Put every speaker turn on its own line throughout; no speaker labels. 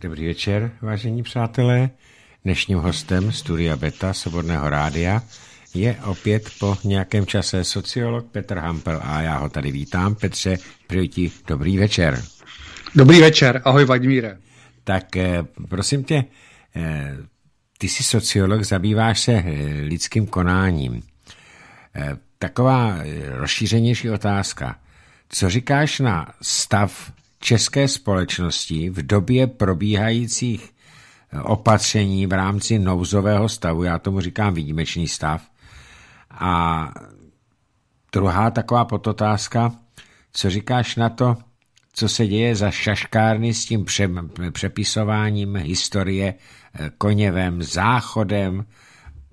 Dobrý večer, vážení přátelé. Dnešním hostem Studia Beta Svobodného rádia je opět po nějakém čase sociolog Petr Hampel a já ho tady vítám. Petře, přeji ti dobrý večer.
Dobrý večer, ahoj Vladimíre.
Tak eh, prosím tě, eh, ty jsi sociolog, zabýváš se eh, lidským konáním. Taková rozšířenější otázka. Co říkáš na stav české společnosti v době probíhajících eh, opatření v rámci nouzového stavu, já tomu říkám výjimečný stav. A druhá taková podotázka, co říkáš na to, co se děje za šaškárny s tím přepisováním historie eh, koněvem záchodem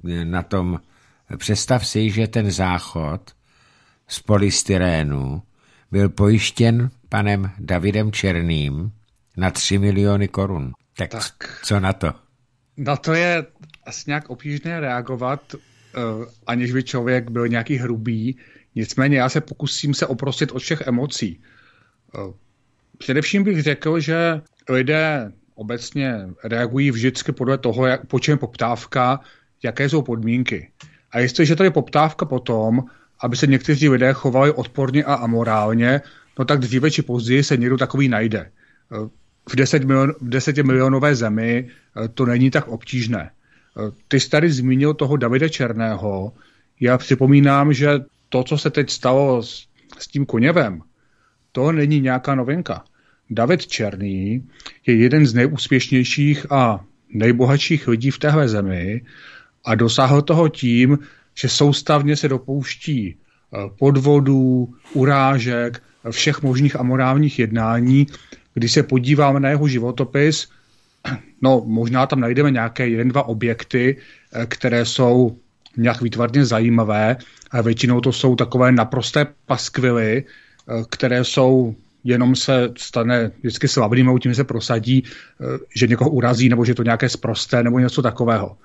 eh, na tom. Představ si, že ten záchod z polystyrénu byl pojištěn panem Davidem Černým na 3 miliony korun. Tak, tak co na to?
Na to je asi nějak obtížné reagovat, eh, aniž by člověk byl nějaký hrubý. Nicméně já se pokusím se oprostit od všech emocí. Eh, především bych řekl, že lidé obecně reagují vždycky podle toho, jak, po čem poptávka, jaké jsou podmínky. A jestliže tady poptávka po tom, aby se někteří lidé chovali odporně a amorálně, no tak dříve či později se někdo takový najde. V, 10 milion, v 10 milionové zemi eh, to není tak obtížné. Eh, ty jsi tady zmínil toho Davida Černého. Já připomínám, že to, co se teď stalo s, s tím Koněvem, to není nějaká novinka. David Černý je jeden z nejúspěšnějších a nejbohatších lidí v téhle zemi a dosáhl toho tím, že soustavně se dopouští eh, podvodů, urážek všech možných amorálních jednání. Když se podíváme na jeho životopis, no možná tam najdeme nějaké jeden, dva objekty, eh, které jsou nějak výtvarně zajímavé, a většinou to jsou takové naprosté paskvily, eh, které jsou jenom se stane vždycky slavným tím se prosadí, eh, že někoho urazí nebo že to nějaké zprosté nebo něco takového.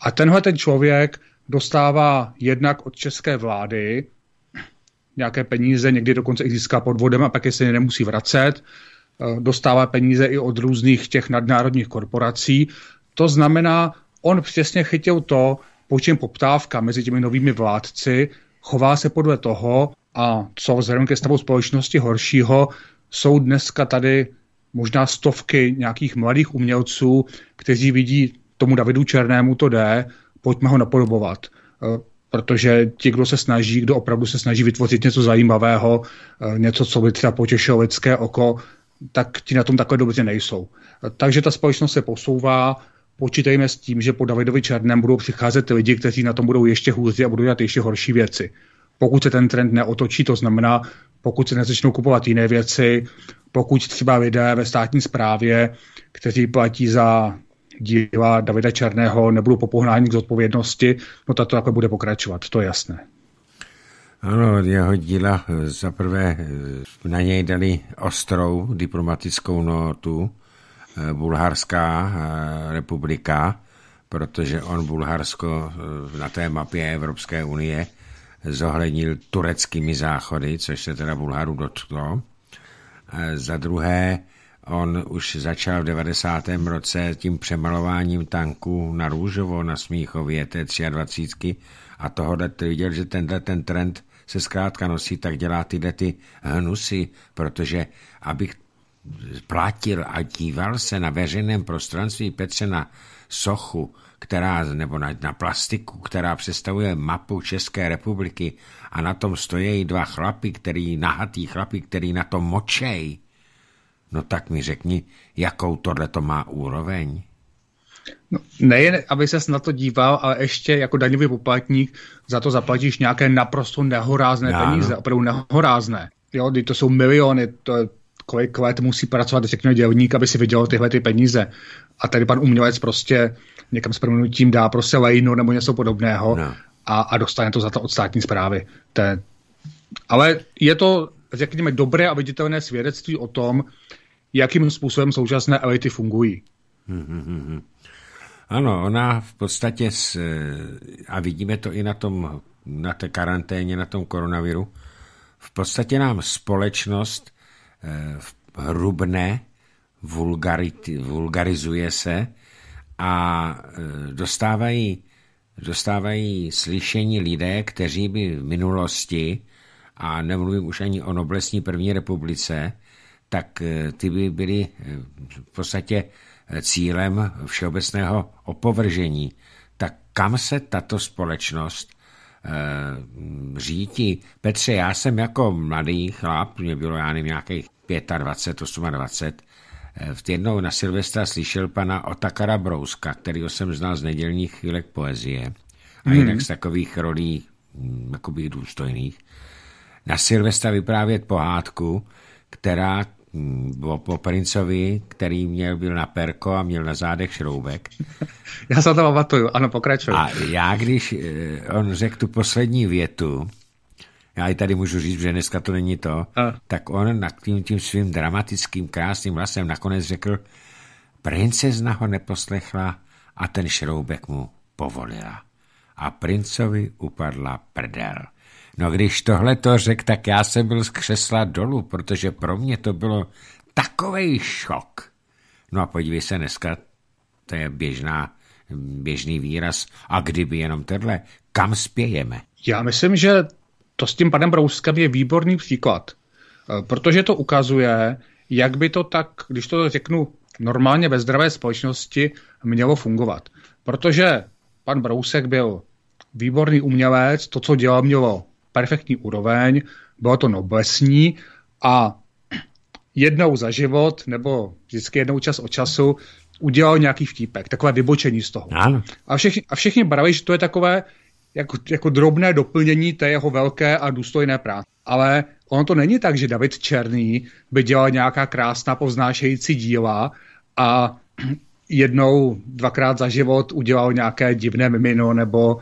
A tenhle ten člověk dostává jednak od české vlády nějaké peníze, někdy dokonce i získá podvodem a pak je se nemusí vracet. Eh, dostává peníze i od různých těch nadnárodních korporací. To znamená, on přesně chytil to, po čem poptávka mezi těmi novými vládci, chová se podle toho a co vzhledem ke stavu společnosti horšího, jsou dneska tady možná stovky nějakých mladých umělců, kteří vidí tomu Davidu Černému to jde, pojďme ho napodobovat. Eh, protože ti, kdo se snaží, kdo opravdu se snaží vytvořit něco zajímavého, eh, něco, co by třeba potěšilo lidské oko, tak ti na tom takhle dobře nejsou. Eh, takže ta společnost se posouvá, počítejme s tím, že po Davidovi Černém budou přicházet lidi, kteří na tom budou ještě hůře a budou dělat ještě horší věci. Pokud se ten trend neotočí, to znamená, pokud se nezačnou kupovat jiné věci, pokud třeba lidé ve státní správě, kteří platí za díla Davida Černého nebudou popohnáni k zodpovědnosti, no tato takhle bude pokračovat, to je jasné.
Ano, jeho díla eh, zaprvé eh, na něj dali ostrou diplomatickou notu eh, Bulharská republika, protože on Bulharsko na té mapě Evropské unie zohlednil tureckými záchody, což se teda Bulharu dotklo. Za druhé, On už začal v 90. roce tím přemalováním tanku na růžovo, na Smíchově, té 23. A tohle viděl, že tenhle ten trend se zkrátka nosí, tak dělá tyhle ty hnusy, protože abych platil a díval se na veřejném prostranství Petře na sochu, která, nebo na, na plastiku, která představuje mapu České republiky a na tom stojí dva chlapy, který, nahatý chlapy, který na to močejí, No tak mi řekni, jakou tohle to má úroveň?
No, nejen, aby ses na to díval, ale ještě jako daňový poplatník za to zaplatíš nějaké naprosto nehorázné Já, peníze, no. opravdu nehorázné. Jo, to jsou miliony, to je, kolik let musí pracovat řekněme dělník, aby si vydělal tyhle ty peníze. A tady pan umělec prostě někam s proměnutím dá prostě lejnu nebo něco podobného no. a, a dostane to za to od státní zprávy. To je, ale je to, řekněme, dobré a viditelné svědectví o tom, jakým způsobem současné elity fungují.
Ano, ona v podstatě, s, eh, a vidíme to i na tom, na té karanténě, na tom koronaviru, v podstatě nám společnost eh, hrubne, vulgarizuje se a eh, dostávají, dostávají slyšení lidé, kteří by v minulosti, a nemluvím už ani o noblesní první republice, tak eh, ty by byly eh, v podstatě eh, cílem všeobecného opovržení. Tak kam se tato společnost řídí? Petře, já jsem jako mladý chlap, mě bylo já nevím, nějakých 25, 28, v jednou na Silvestra slyšel pana Otakara Brouska, kterého jsem znal z nedělních chvílek poezie a mhm. jinak z takových rolí mm, jakoby důstojných, na Silvestra vyprávět pohádku, která po, po princovi, který měl, byl na perko a měl na zádech šroubek. Já se to pamatuju, ano, pokračuju. A já, když eh, on řekl tu poslední větu, já i tady můžu říct, že dneska to není to, a. tak on nad tím, tím svým dramatickým, krásným hlasem nakonec řekl, princezna ho neposlechla a ten šroubek mu povolila. A princovi upadla prdel. No když tohle to řekl, tak já jsem byl z křesla dolů, protože pro mě to bylo takový šok. No a podívej se dneska, to je běžná, běžný výraz. A kdyby jenom tohle, kam spějeme? Já myslím, že to s tím panem Brouskem je výborný příklad,
e, protože to ukazuje, jak by to tak, když to řeknu normálně ve zdravé společnosti, mělo fungovat. Protože pan Brousek byl výborný umělec, to, co dělal, mělo perfektní úroveň, bylo to noblesní a jednou za život, nebo vždycky jednou čas od času, udělal nějaký vtípek, takové vybočení z toho. Ano. A, všichni, a všichni brali, že to je takové jako, jako drobné doplnění té jeho velké a důstojné práce. Ale ono to není tak, že David Černý by dělal nějaká krásná povznášející díla a jednou, dvakrát za život udělal nějaké divné mimino nebo uh,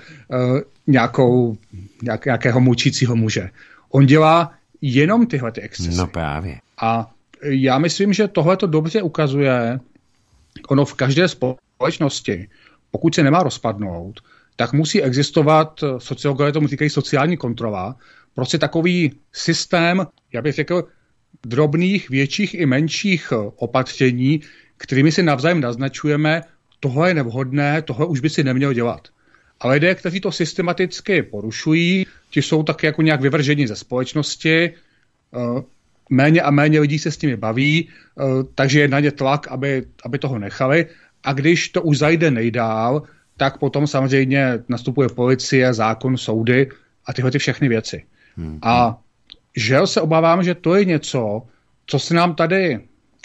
nějakou, nějak, nějakého mučícího muže. On dělá jenom tyhle ty
excesy. No právě.
A já myslím, že tohle to dobře ukazuje, ono v každé společnosti, pokud se nemá rozpadnout, tak musí existovat, sociologové tomu říkají sociální kontrola, prostě takový systém, já bych řekl, drobných, větších i menších opatření, kterými si navzájem naznačujeme, tohle je nevhodné, tohle už by si neměl dělat. A lidé, kteří to systematicky porušují, ti jsou tak jako nějak vyvrženi ze společnosti, eh, méně a méně lidí se s nimi baví, eh, takže je na ně tlak, aby, aby toho nechali. A když to už zajde nejdál, tak potom samozřejmě nastupuje policie, zákon, soudy a tyhle ty všechny věci. Hmm. A že se obávám, že to je něco, co se nám tady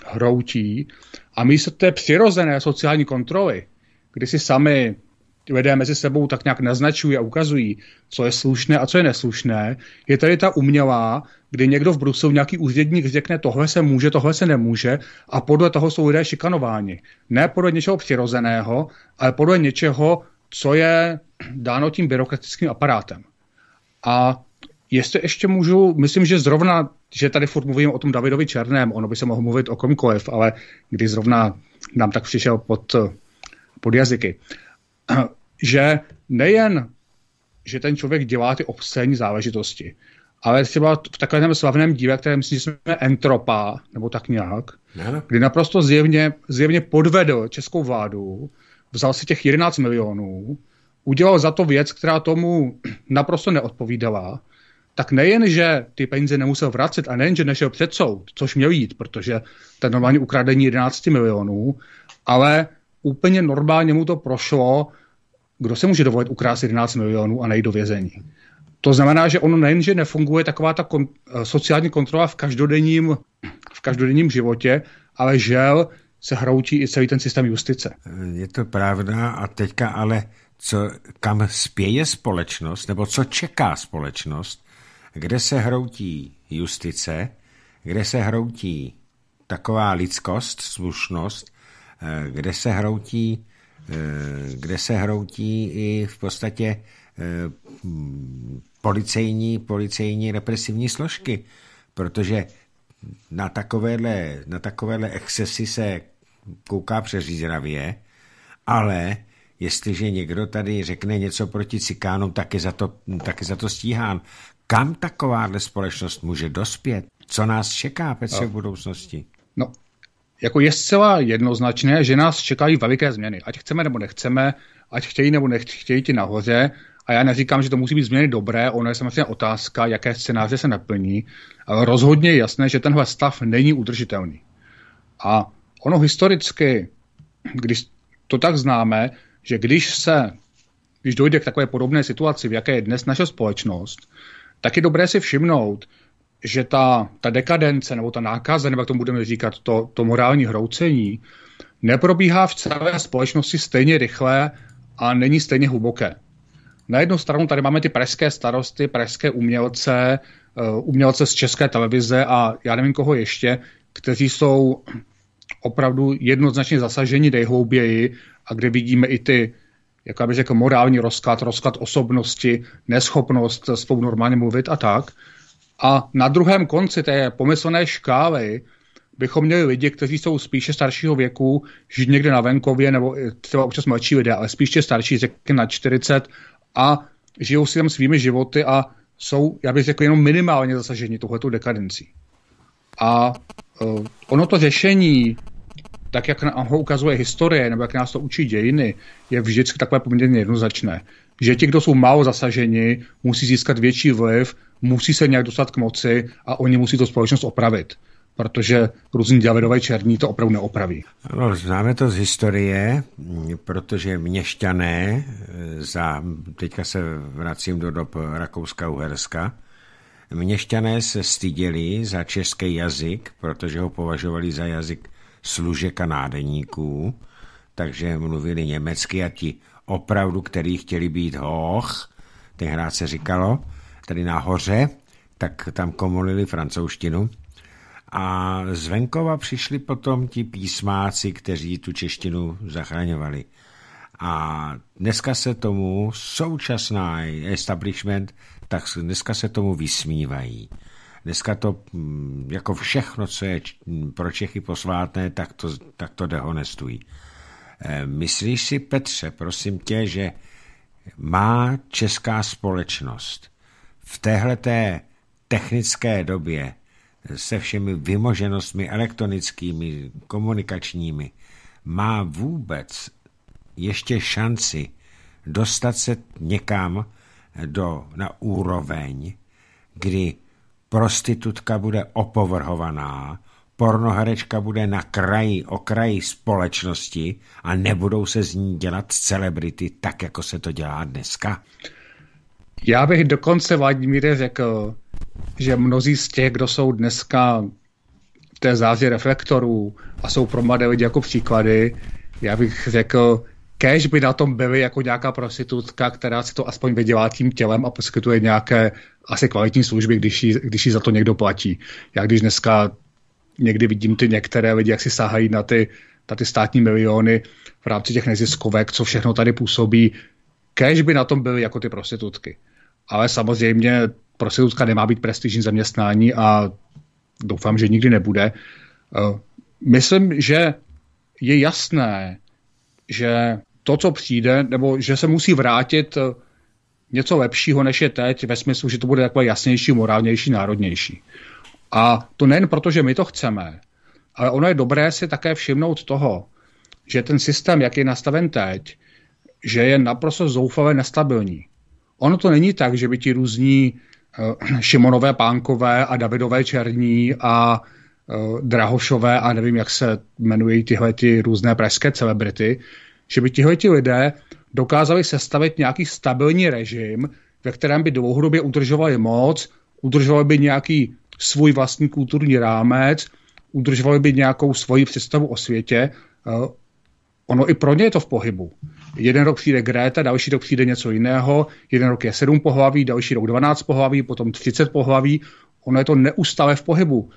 hroutí a místo té přirozené sociální kontroly, kdy si sami lidé mezi sebou tak nějak naznačují a ukazují, co je slušné a co je neslušné, je tady ta umělá, kdy někdo v Bruselu, nějaký úředník řekne, tohle se může, tohle se nemůže a podle toho jsou lidé šikanováni. Ne podle něčeho přirozeného, ale podle něčeho, co je dáno tím byrokratickým aparátem. A jestli ještě můžu, myslím, že zrovna, že tady furt mluvím o tom Davidovi Černém, ono by se mohlo mluvit o komkoliv, ale když zrovna nám tak přišel pod, pod jazyky že nejen, že ten člověk dělá ty obscénní záležitosti, ale třeba v takovém slavném díle, které myslím, že jsme Entropa, nebo tak nějak, ne. kdy naprosto zjevně, zjevně podvedl českou vládu, vzal si těch 11 milionů, udělal za to věc, která tomu naprosto neodpovídala, tak nejen, že ty peníze nemusel vracet a nejen, že nešel před soud, což měl jít, protože ten normální ukradení 11 milionů, ale úplně normálně mu to prošlo kdo se může dovolit ukrást 11 milionů a nejít do vězení? To znamená, že ono nejenže nefunguje taková ta kon, eh, sociální kontrola v každodenním, v každodenním životě, ale žel se hroutí i celý ten
systém justice. Je to pravda a teďka ale co, kam spěje společnost, nebo co čeká společnost, kde se hroutí justice, kde se hroutí taková lidskost, slušnost, eh, kde se hroutí Eh, kde se hroutí i v podstatě eh, policejní, policejní represivní složky, protože na takovéhle, na takovéhle excesy se kouká přeřízravě, ale jestliže někdo tady řekne něco proti cikánům, tak je za to, tak je za to stíhán. Kam takováhle společnost může dospět? Co nás čeká, Petře, v no. budoucnosti? No,
jako je zcela jednoznačné, že nás čekají veliké změny. Ať chceme nebo nechceme, ať chtějí nebo nechtějí ti nahoře. A já neříkám, že to musí být změny dobré, ono je samozřejmě otázka, jaké scénáře se naplní, ale rozhodně je jasné, že tenhle stav není udržitelný. A ono historicky, když to tak známe, že když se, když dojde k takové podobné situaci, v jaké je dnes naše společnost, tak je dobré si všimnout, že ta, ta dekadence nebo ta nákaze, nebo jak tomu budeme říkat, to, to morální hroucení, neprobíhá v celé společnosti stejně rychle a není stejně hluboké. Na jednu stranu tady máme ty pražské starosty, pražské umělce, eh, umělce z české televize a já nevím koho ještě, kteří jsou opravdu jednoznačně zasaženi nejhlouběji a kde vidíme i ty, jak bych řekl, morální rozklad, rozklad osobnosti, neschopnost spolu normálně mluvit a tak – a na druhém konci té pomyslné škály bychom měli lidi, kteří jsou spíše staršího věku, žijí někde na venkově, nebo třeba občas mladší lidé, ale spíše starší, řekněme na 40 a žijou si tam svými životy a jsou, já bych řekl, jenom minimálně zasaženi touhletou dekadencí. A uh, ono to řešení, tak jak nám ho ukazuje historie, nebo jak nás to učí dějiny, je vždycky takové poměrně jednoznačné. Že ti, kdo jsou málo zasaženi, musí získat větší vliv musí se nějak dostat k moci a oni musí to společnost opravit protože různý Davidové černí to opravdu neopraví.
No, známe to z historie, protože měšťané eh, za, teďka se vracím do dob Rakouska-Uherska, měšťané se styděli za český jazyk, protože ho považovali za jazyk služek a nádeníků, takže mluvili německy a ti opravdu, který chtěli být hoch, tenkrát se říkalo, tady nahoře, tak tam komolili francouzštinu. A z venkova přišli potom ti písmáci, kteří tu češtinu zachraňovali. A dneska se tomu současná establishment, tak dneska se tomu vysmívají. Dneska to mm, jako všechno, co je pro Čechy posvátné, tak to, tak to dehonestují. Eh, myslíš si, Petře, prosím tě, že má česká společnost v téhleté technické době se všemi vymoženostmi elektronickými, komunikačními, má vůbec ještě šanci dostat se někam do, na úroveň, kdy prostitutka bude opovrhovaná, pornoherečka bude na kraji, okraji společnosti a nebudou se z ní dělat celebrity tak, jako se to dělá dneska? Já bych dokonce, Vladimíre, řekl, že mnozí z těch, kdo jsou
dneska v té zázi reflektorů a jsou pro mladé lidi jako příklady, já bych řekl, kež by na tom byly jako nějaká prostitutka, která si to aspoň vydělá tím tělem a poskytuje nějaké asi kvalitní služby, když jí, když jí za to někdo platí. Já když dneska někdy vidím ty některé lidi, jak si sahají na ty, na ty státní miliony v rámci těch neziskovek, co všechno tady působí, kež by na tom byly jako ty prostitutky ale samozřejmě prostitutka nemá být prestižní zaměstnání a doufám, že nikdy nebude. Eh, myslím, že je jasné, že to, co přijde, nebo že se musí vrátit eh, něco lepšího, než je teď, ve smyslu, že to bude takové jasnější, morálnější, národnější. A to nejen proto, že my to chceme, ale ono je dobré si také všimnout toho, že ten systém, jak je nastaven teď, že je naprosto zoufale nestabilní ono to není tak, že by ti různí eh, Šimonové pánkové a Davidové černí a eh, Drahošové a nevím, jak se jmenují tyhle ty různé pražské celebrity, že by tihle ti lidé dokázali sestavit nějaký stabilní režim, ve kterém by dlouhodobě udržovali moc, udržovali by nějaký svůj vlastní kulturní rámec, udržovali by nějakou svoji představu o světě. Eh, ono i pro ně je to v pohybu jeden rok přijde Greta, další rok přijde něco jiného, jeden rok je sedm pohlaví, další rok 12 pohlaví, potom 30 pohlaví. Ono je to neustále v pohybu.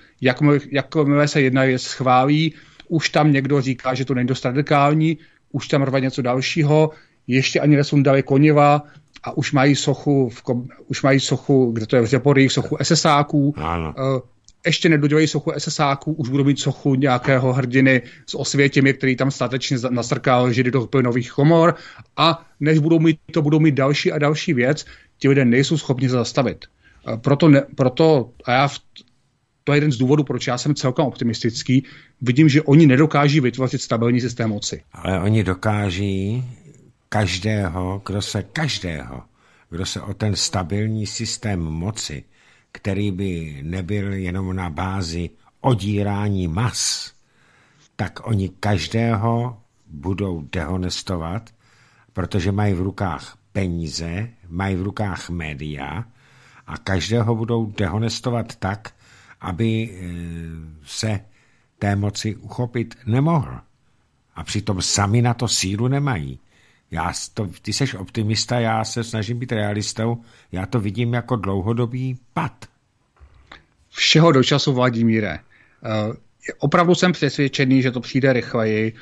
Jakmile, se jedna věc schválí, už tam někdo říká, že to není dost radikální, už tam rve něco dalšího, ještě ani nesundali koněva a už mají sochu, v, už mají sochu kde to je v Řeporích, sochu SSáků. Ano. Uh, ještě nedodělají sochu SSáků, už budou mít sochu nějakého hrdiny s osvětěmi, který tam statečně nasrkal židy do nových komor a než budou mít to, budou mít další a další věc, ti lidé nejsou schopni se zastavit. Proto, ne, proto a já v, to je jeden z důvodů, proč já jsem celkem optimistický, vidím, že oni nedokáží vytvořit stabilní systém moci.
Ale oni dokáží každého, kdo se každého, kdo se o ten stabilní systém moci který by nebyl jenom na bázi odírání mas, tak oni každého budou dehonestovat, protože mají v rukách peníze, mají v rukách média a každého budou dehonestovat tak, aby eh, se té moci uchopit nemohl. A přitom sami na to sílu nemají. Já to, ty seš optimista, já se snažím být realistou, já to vidím jako dlouhodobý pad. Všeho do času,
Vladimíre. Eh, opravdu jsem přesvědčený, že to přijde rychleji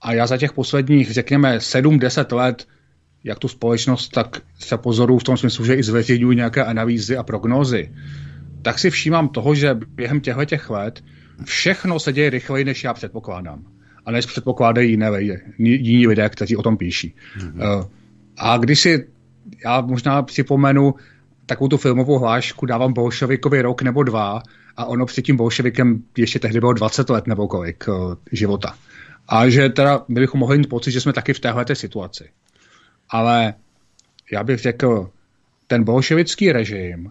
a já za těch posledních, řekněme, 7-10 let jak tu společnost, tak se pozoruju v tom smyslu, že i zveřejňuji nějaké analýzy a prognózy, tak si všímám toho, že během těchto těch let všechno se děje rychleji, než já předpokládám a než předpokládají jiné lidé, jiní lidé, kteří o tom píší. Mm-hmm. A když si, já možná připomenu takovou tu filmovou hlášku, dávám bolševikovi rok nebo dva a ono před tím bolševikem ještě tehdy bylo 20 let nebo kolik eh, života. A že teda my bychom mohli mít pocit, že jsme taky v téhle situaci. Ale já bych řekl, ten bolševický režim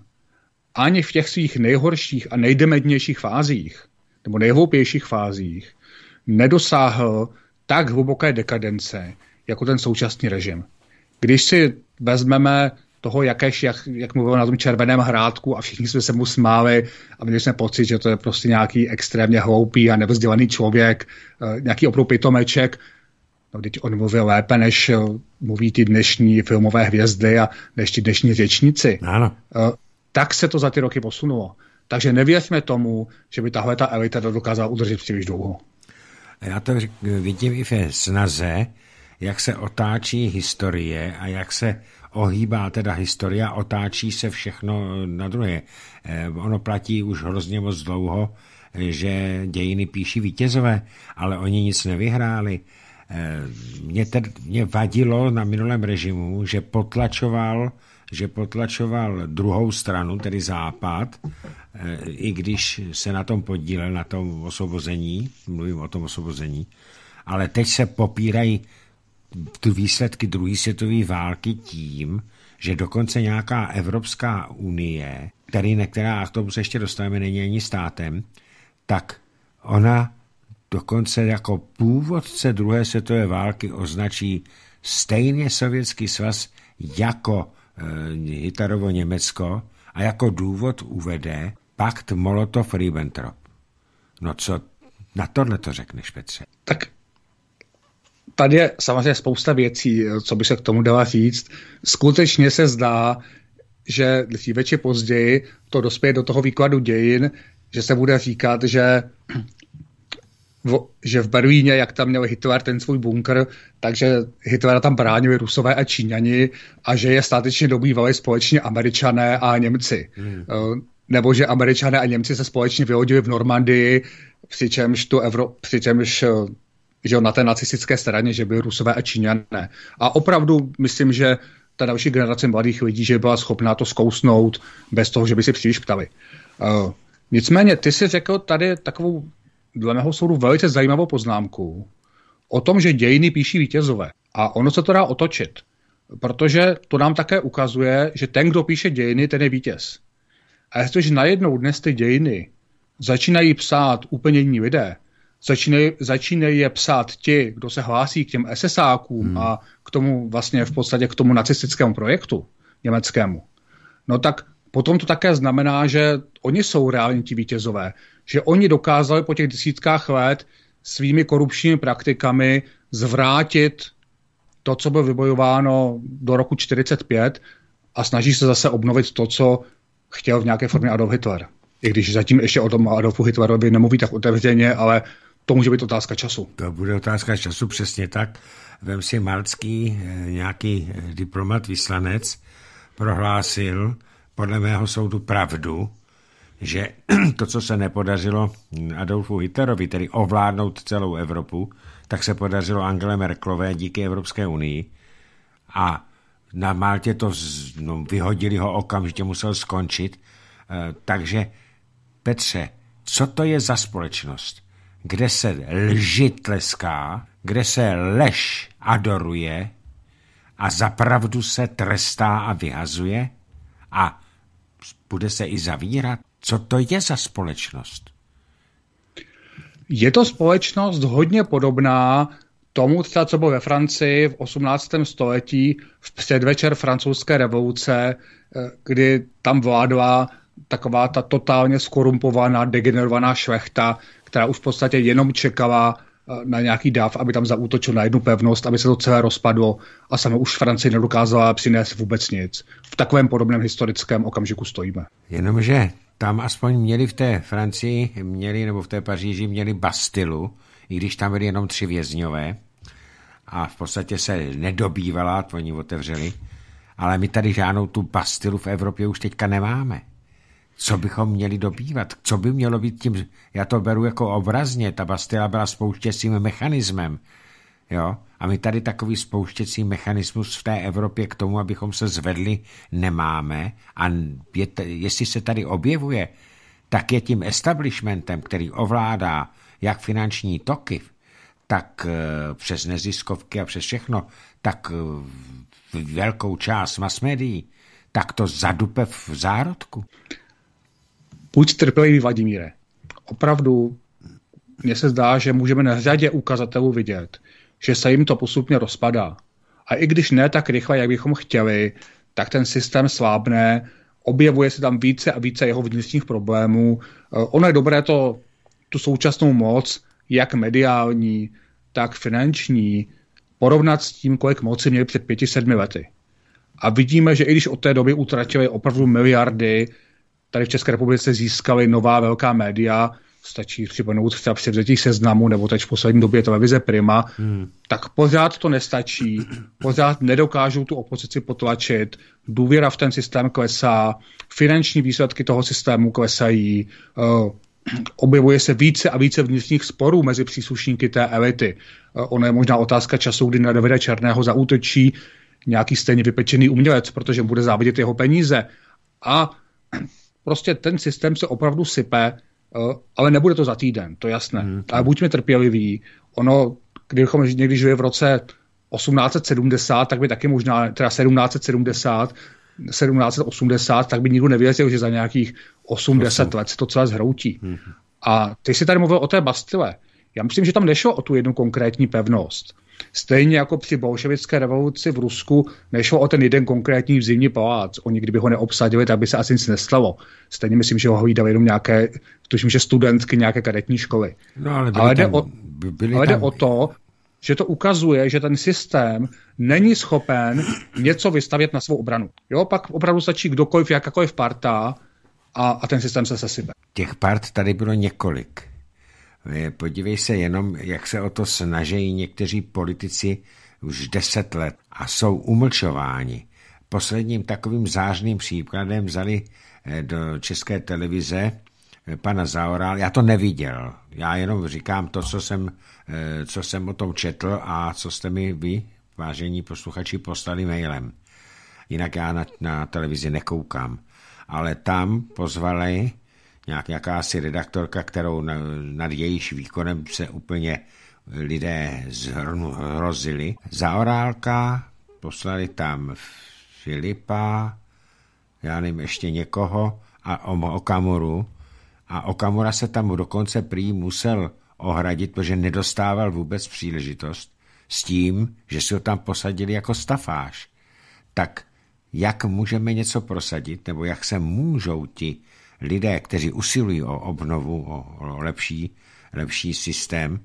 ani v těch svých nejhorších a nejdemetnějších fázích, nebo nejhloupějších fázích, nedosáhl tak hluboké dekadence, jako ten současný režim. Když si vezmeme toho, jakéž, jak, jak mluvil na tom červeném hrádku a všichni jsme se mu smáli a měli jsme pocit, že to je prostě nějaký extrémně hloupý a nevzdělaný člověk, eh, nějaký opravdu pitomeček. No, teď on mluvil lépe, než eh, mluví ty dnešní filmové hvězdy a než ti dnešní řečníci. Ano. Eh, tak se to za ty roky posunulo. Takže nevěřme tomu, že by tahle ta elita to dokázala udržet příliš dlouho.
Já to vidím i ve snaze, jak se otáčí historie a jak se ohýbá teda historie otáčí se všechno na druhé. Eh, ono platí už hrozně moc dlouho, eh, že dějiny píší vítězové, ale oni nic nevyhráli. Eh, mě, ter, mě vadilo na minulém režimu, že potlačoval že potlačoval druhou stranu, tedy Západ, eh, i když se na tom podílel, na tom osvobození, mluvím o tom osvobození, ale teď se popírají tu výsledky druhé světové války tím, že dokonce nějaká Evropská unie, který na která k tomu se ještě dostaneme, není ani státem, tak ona dokonce jako původce druhé světové války označí stejně Sovětský svaz jako Eh, Hitlerovo Německo a jako důvod uvede pakt Molotov-Ribbentrop. No co na tohle to řekneš, Petře? Tak
tady je samozřejmě spousta věcí, co by se k tomu dala říct. Skutečně se zdá, že dříve či později to dospěje do toho výkladu dějin, že se bude říkat, že v, že v Berlíně, jak tam měl Hitler ten svůj bunkr, takže Hitlera tam bránili Rusové a Číňani a že je státečně dobývali společně Američané a Němci. Hmm. Eh, nebo že Američané a Němci se společně vyhodili v Normandii, přičemž, tu Evro, přičemž eh, že na té nacistické straně, že byly Rusové a Číňané. A opravdu myslím, že ta další generace mladých lidí, že byla schopná to zkousnout bez toho, že by si příliš ptali. Eh, nicméně, ty jsi řekl tady takovou, dle mého soudu, velice zajímavou poznámku, o tom, že dějiny píší vítězové. A ono se to dá otočit, protože to nám také ukazuje, že ten, kdo píše dějiny, ten je vítěz. A jestliže najednou dnes ty dějiny začínají psát úplně jiní lidé, začínají, začínají je psát ti, kdo se hlásí k těm SSákům hmm. a k tomu vlastně v podstatě k tomu nacistickému projektu německému, no tak potom to také znamená, že oni jsou reálně ti vítězové, že oni dokázali po těch desítkách let svými korupčními praktikami zvrátit to, co bylo vybojováno do roku 45 a snaží se zase obnovit to, co chtěl v nějaké formě Adolf Hitler. I když zatím ještě o tom Adolfu
Hitlerovi nemluví tak otevřeně, ale to může být otázka času. To bude otázka času, přesně tak. Vem si Malcký, eh, nějaký eh, diplomat, vyslanec, prohlásil podle mého soudu pravdu, že to, co se nepodařilo Adolfu Hitlerovi, tedy ovládnout celou Evropu, tak se podařilo Angele Merklové díky Evropské unii a na Maltě to no, vyhodili ho okamžitě, musel skončit. E, takže Petře, co to je za společnost, kde se lži tleská, kde se lež adoruje a zapravdu se trestá a vyhazuje a bude se i zavírat? Co to je za společnost? Je to společnost hodně podobná tomu
co bylo ve Francii v 18. století v předvečer francouzské revoluce, eh, kdy tam vládla taková ta totálně skorumpovaná, degenerovaná šlechta, která už v podstatě jenom čekala eh, na nějaký dav, aby tam zaútočil na jednu pevnost, aby se to celé rozpadlo a sama už Francie nedokázala přinést vůbec nic. V takovém podobném historickém okamžiku stojíme.
Jenomže tam aspoň měli v té Francii, měli, nebo v té Paříži měli Bastilu, i když tam byly jenom tři vězňové a v podstatě se nedobývala, to oni otevřeli, ale my tady žádnou tu Bastilu v Evropě už teďka nemáme. Co bychom měli dobývat? Co by mělo být tím, já to beru jako obrazně, ta Bastila byla spouštěcím mechanismem, jo, a my tady takový spouštěcí mechanismus v té Evropě k tomu, abychom se zvedli, nemáme. A je, jestli se tady objevuje, tak je tím establishmentem, který ovládá jak finanční toky, tak eh, přes neziskovky a přes všechno, tak eh, velkou část mass médií, tak to zadupe v zárodku. Buď trpělivý, Vladimíre.
Opravdu, mně se zdá, že můžeme na řadě ukazatelů vidět, že se jim to postupně rozpadá. A i když ne tak rychle, jak bychom chtěli, tak ten systém slábne, objevuje se tam více a více jeho vnitřních problémů. Eh, ono je dobré to, tu současnou moc, jak mediální, tak finanční, porovnat s tím, kolik moci měli před pěti, sedmi lety. A vidíme, že i když od té doby utratili opravdu miliardy, tady v České republice získali nová velká média, stačí připomenout třeba převzetí seznamu nebo teď v poslední době televize Prima, hmm. tak pořád to nestačí, pořád nedokážou tu opozici potlačit, důvěra v ten systém klesá, finanční výsledky toho systému klesají, uh, objevuje se více a více vnitřních sporů mezi příslušníky té elity. Uh, ono je možná otázka času, kdy na Davida Černého zaútočí nějaký stejně vypečený umělec, protože bude závidět jeho peníze. A prostě ten systém se opravdu sype, Eh, ale nebude to za týden, to jasné. Hmm. Ale buďme trpěliví. Ono, kdybychom někdy žili v roce 1870, tak by taky možná, teda 1770, 1780, tak by nikdo nevěřil, že za nějakých 80 let se to celé zhroutí. Hmm. A ty jsi tady mluvil o té Bastile. Já myslím, že tam nešlo o tu jednu konkrétní pevnost Stejně jako při bolševické revoluci v Rusku nešlo o ten jeden konkrétní zimní palác. Oni kdyby ho neobsadili, tak by se asi nic nestalo. Stejně myslím, že ho hlídali jenom nějaké, tuším, že studentky nějaké kadetní školy.
No, ale, ale, jde tam, o, ale jde o
to, že to ukazuje, že ten systém není schopen něco vystavět na svou obranu. Jo, pak opravdu stačí kdokoliv, jakákoliv parta a, a ten systém se sesype.
Těch part tady bylo několik. Eh, podívej se jenom, jak se o to snaží někteří politici už deset let a jsou umlčováni. Posledním takovým zářným příkladem vzali eh, do české televize eh, pana Zaoral. Já to neviděl, já jenom říkám to, co jsem, co jsem o tom četl a co jste mi vy, vážení posluchači, poslali mailem. Jinak já na, na televizi nekoukám. Ale tam pozvali nějak, nějaká asi redaktorka, kterou nad jejíž výkonem se úplně lidé zhrozili. Zaorálka, poslali tam Filipa, já nevím, ještě někoho a Okamuru. A Okamura se tam dokonce prý musel ohradit, protože nedostával vůbec příležitost s tím, že si ho tam posadili jako stafáž. Tak jak můžeme něco prosadit, nebo jak se můžou ti lidé, kteří usilují o obnovu, o, o lepší, lepší systém,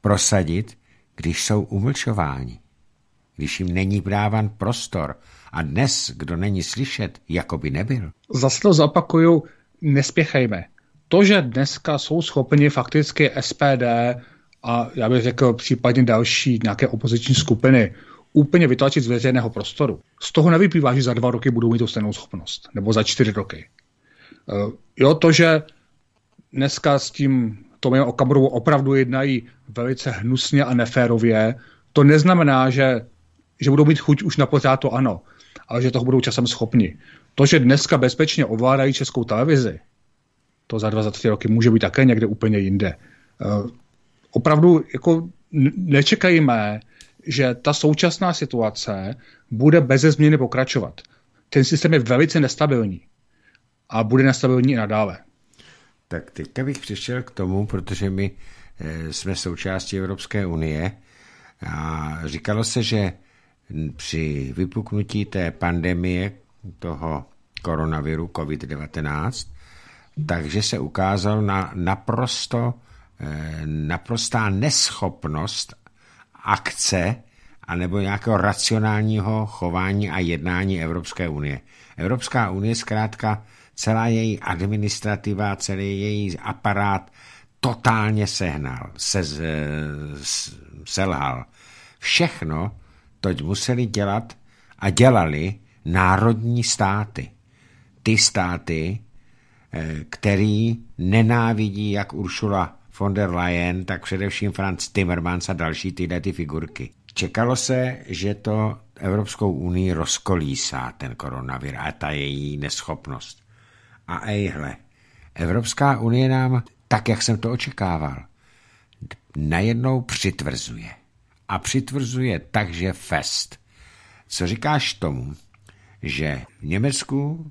prosadit, když jsou umlčováni, když jim není dáván prostor. A dnes, kdo není slyšet, jako by nebyl. Zase to zapakuju, nespěchejme. To, že dneska
jsou schopni fakticky SPD a já bych řekl případně další nějaké opoziční skupiny úplně vytlačit z veřejného prostoru. Z toho nevyplývá, že za dva roky budou mít tu stejnou schopnost, nebo za čtyři roky. Eh, jo, to, že dneska s tím Tomem Okamurou opravdu jednají velice hnusně a neférově, to neznamená, že, že budou mít chuť už na pořád to ano, ale že toho budou časem schopni. To, že dneska bezpečně ovládají českou televizi, to za dva, za tři roky může být také někde úplně jinde. Eh, opravdu jako nečekajme, že ta současná situace bude beze změny pokračovat. Ten systém je
velice nestabilní a bude na stabilní i nadále. Tak teďka bych přišel k tomu, protože my eh, jsme součástí Evropské unie a říkalo se, že při vypuknutí té pandemie toho koronaviru COVID-19, takže se ukázal na naprosto, eh, naprostá neschopnost akce anebo nějakého racionálního chování a jednání Evropské unie. Evropská unie zkrátka celá její administrativa, celý její aparát totálně sehnal, se, se, selhal. Všechno toť museli dělat a dělali národní státy. Ty státy, eh, který nenávidí jak Uršula von der Leyen, tak především Franz Timmermans a další tyhle ty figurky. Čekalo se, že to Evropskou unii rozkolísá ten koronavir a ta její neschopnost. A ejhle, Evropská unie nám, tak jak jsem to očekával, najednou přitvrzuje. A přitvrzuje takže fest. Co říkáš tomu, že v Německu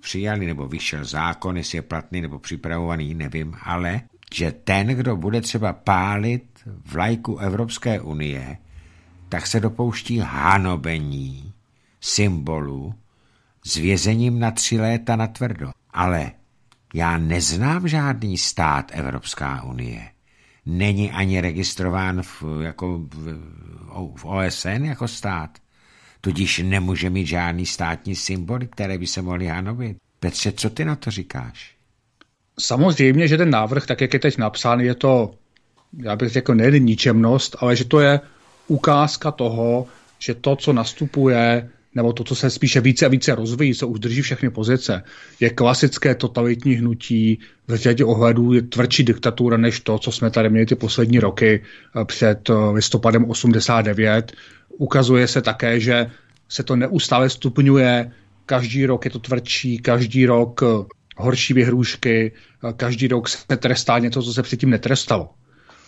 přijali nebo vyšel zákon, jestli je platný nebo připravovaný, nevím, ale že ten, kdo bude třeba pálit vlajku Evropské unie, tak se dopouští hanobení symbolu s vězením na tři léta na tvrdo. Ale já neznám žádný stát Evropská unie. Není ani registrován v, jako v, v OSN jako stát. Tudíž nemůže mít žádný státní symbol, které by se mohly hanovit. Petře, co ty na to říkáš? Samozřejmě, že ten návrh,
tak jak je teď napsán, je to, já bych řekl, nejen ničemnost, ale že to je ukázka toho, že to, co nastupuje, nebo to, co se spíše více a více rozvíjí, co už drží všechny pozice, je klasické totalitní hnutí, v řadě ohledů je tvrdší diktatura než to, co jsme tady měli ty poslední roky eh, před eh, listopadem 89. Ukazuje se také, že se to neustále stupňuje, každý rok je to tvrdší, každý rok eh, horší vyhrůžky, každý rok se trestá něco, co se předtím netrestalo.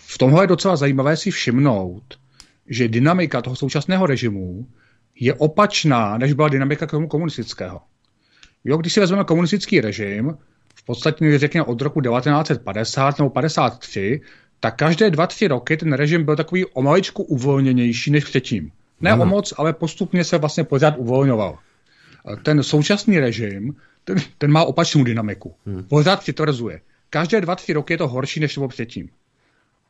V tomhle je docela zajímavé si všimnout, že dynamika toho současného režimu je opačná, než byla dynamika komunistického. Jo, když si vezmeme komunistický režim, v podstatě řekněme od roku 1950 nebo 53, tak každé dva, tři roky ten režim byl takový o maličku uvolněnější než předtím. Ne ano. o moc, ale postupně se vlastně pořád uvolňoval. Ten současný režim, ten, ten má opačnou dynamiku. Hmm. Pořád přitvrzuje. Každé dva, tři roky je to horší, než to bylo předtím.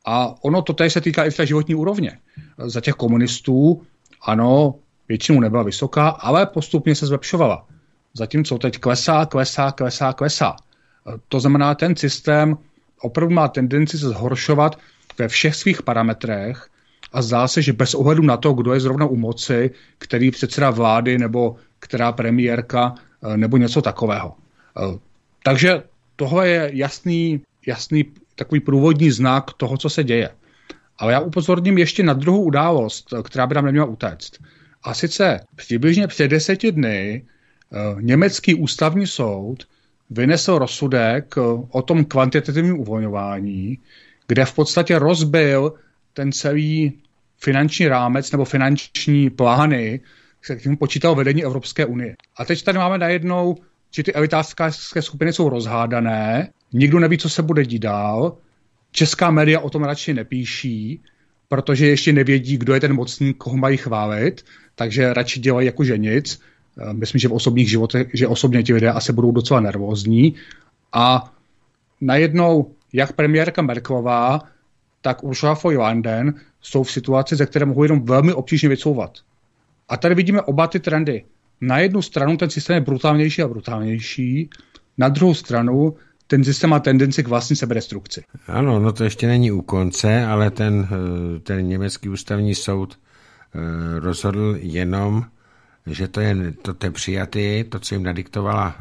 A ono to se týká i v té životní úrovně. Za těch komunistů, ano, většinou nebyla vysoká, ale postupně se zlepšovala. Zatímco teď klesá, klesá, klesá, klesá. E, to znamená, ten systém opravdu má tendenci se zhoršovat ve všech svých parametrech a zdá se, že bez ohledu na to, kdo je zrovna u moci, který předseda vlády nebo která premiérka e, nebo něco takového. E, takže tohle je jasný, jasný takový průvodní znak toho, co se děje. Ale já upozorním ještě na druhou událost, která by nám neměla utéct. A sice přibližně před deseti dny eh, německý ústavní soud vynesl rozsudek eh, o tom kvantitativním uvolňování, kde v podstatě rozbil ten celý finanční rámec nebo finanční plány, se kterým počítal vedení Evropské unie. A teď tady máme najednou, že ty elitářské skupiny jsou rozhádané, nikdo neví, co se bude dít dál, česká média o tom radši nepíší, protože ještě nevědí, kdo je ten mocný, koho mají chválit takže radši dělají jako že nic. Eh, myslím, že v osobních životech, že osobně ti lidé asi budou docela nervózní. A najednou jak premiérka Merklová, tak Ursula von Landen jsou v situaci, ze které mohou jenom velmi obtížně vycouvat. A tady vidíme oba ty trendy. Na jednu stranu ten systém je brutálnější a brutálnější, na druhou stranu ten systém má tendenci k vlastní sebedestrukci.
Ano, no to ještě není u konce, ale ten, eh, ten německý ústavní soud Eh, rozhodl jenom, že to je, to, to je přijatý, to, co jim nadiktovala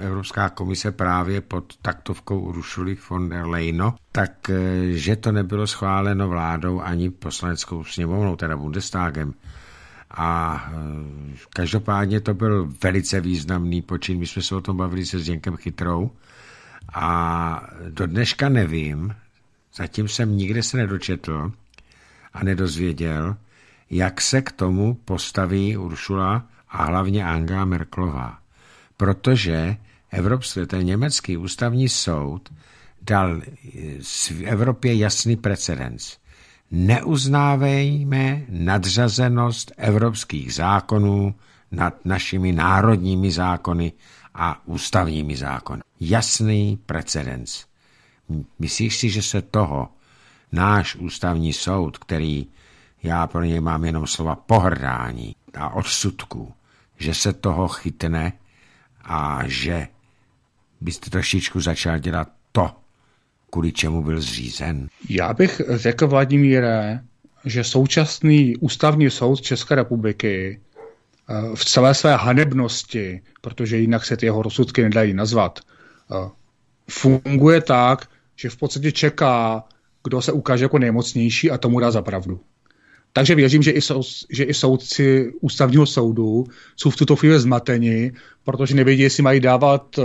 eh, Evropská komise právě pod taktovkou Uršuly von der Leyno, tak eh, že to nebylo schváleno vládou ani poslaneckou sněmovnou, teda Bundestagem. A každopádně to byl velice významný počin. My jsme se o tom bavili se Zděnkem Chytrou a do dneška nevím, zatím jsem nikde se nedočetl a nedozvěděl, jak se k tomu postaví Uršula a hlavně Angela Merklová. Protože Evropský, ten německý ústavní soud dal eh, v Evropě jasný precedens. Neuznávejme nadřazenost evropských zákonů nad našimi národními zákony a ústavními zákony. Jasný precedens. Myslíš si, že se toho náš ústavní soud, který já pro něj mám jenom slova pohrdání a odsudku, že se toho chytne a že byste trošičku začal dělat to, kvůli čemu byl zřízen.
Já bych řekl, Vladimíre, že současný ústavní soud České republiky eh, v celé své hanebnosti, protože jinak se ty jeho rozsudky nedají nazvat, eh, funguje tak, že v podstatě čeká, kdo se ukáže jako nejmocnější a tomu dá za pravdu. Takže věřím, že i, sou, že i soudci ústavního soudu jsou v tuto chvíli zmateni, protože nevědí, jestli mají dávat, eh,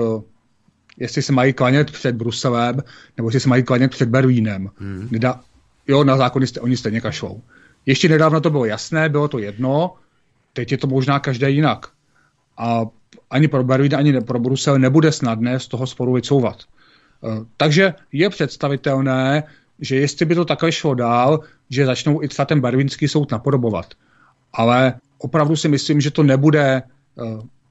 jestli se mají klanět před Bruselem, nebo jestli se mají klanět před Berlínem. Hmm. Nedá, jo, na zákony jste, oni stejně kašlou. Ještě nedávno to bylo jasné, bylo to jedno, teď je to možná každé jinak. A ani pro Berlín, ani pro Brusel nebude snadné z toho sporu vycouvat. Eh, takže je představitelné, že jestli by to takhle šlo dál, že začnou i třeba ten berlínský soud napodobovat. Ale opravdu si myslím, že to nebude, eh,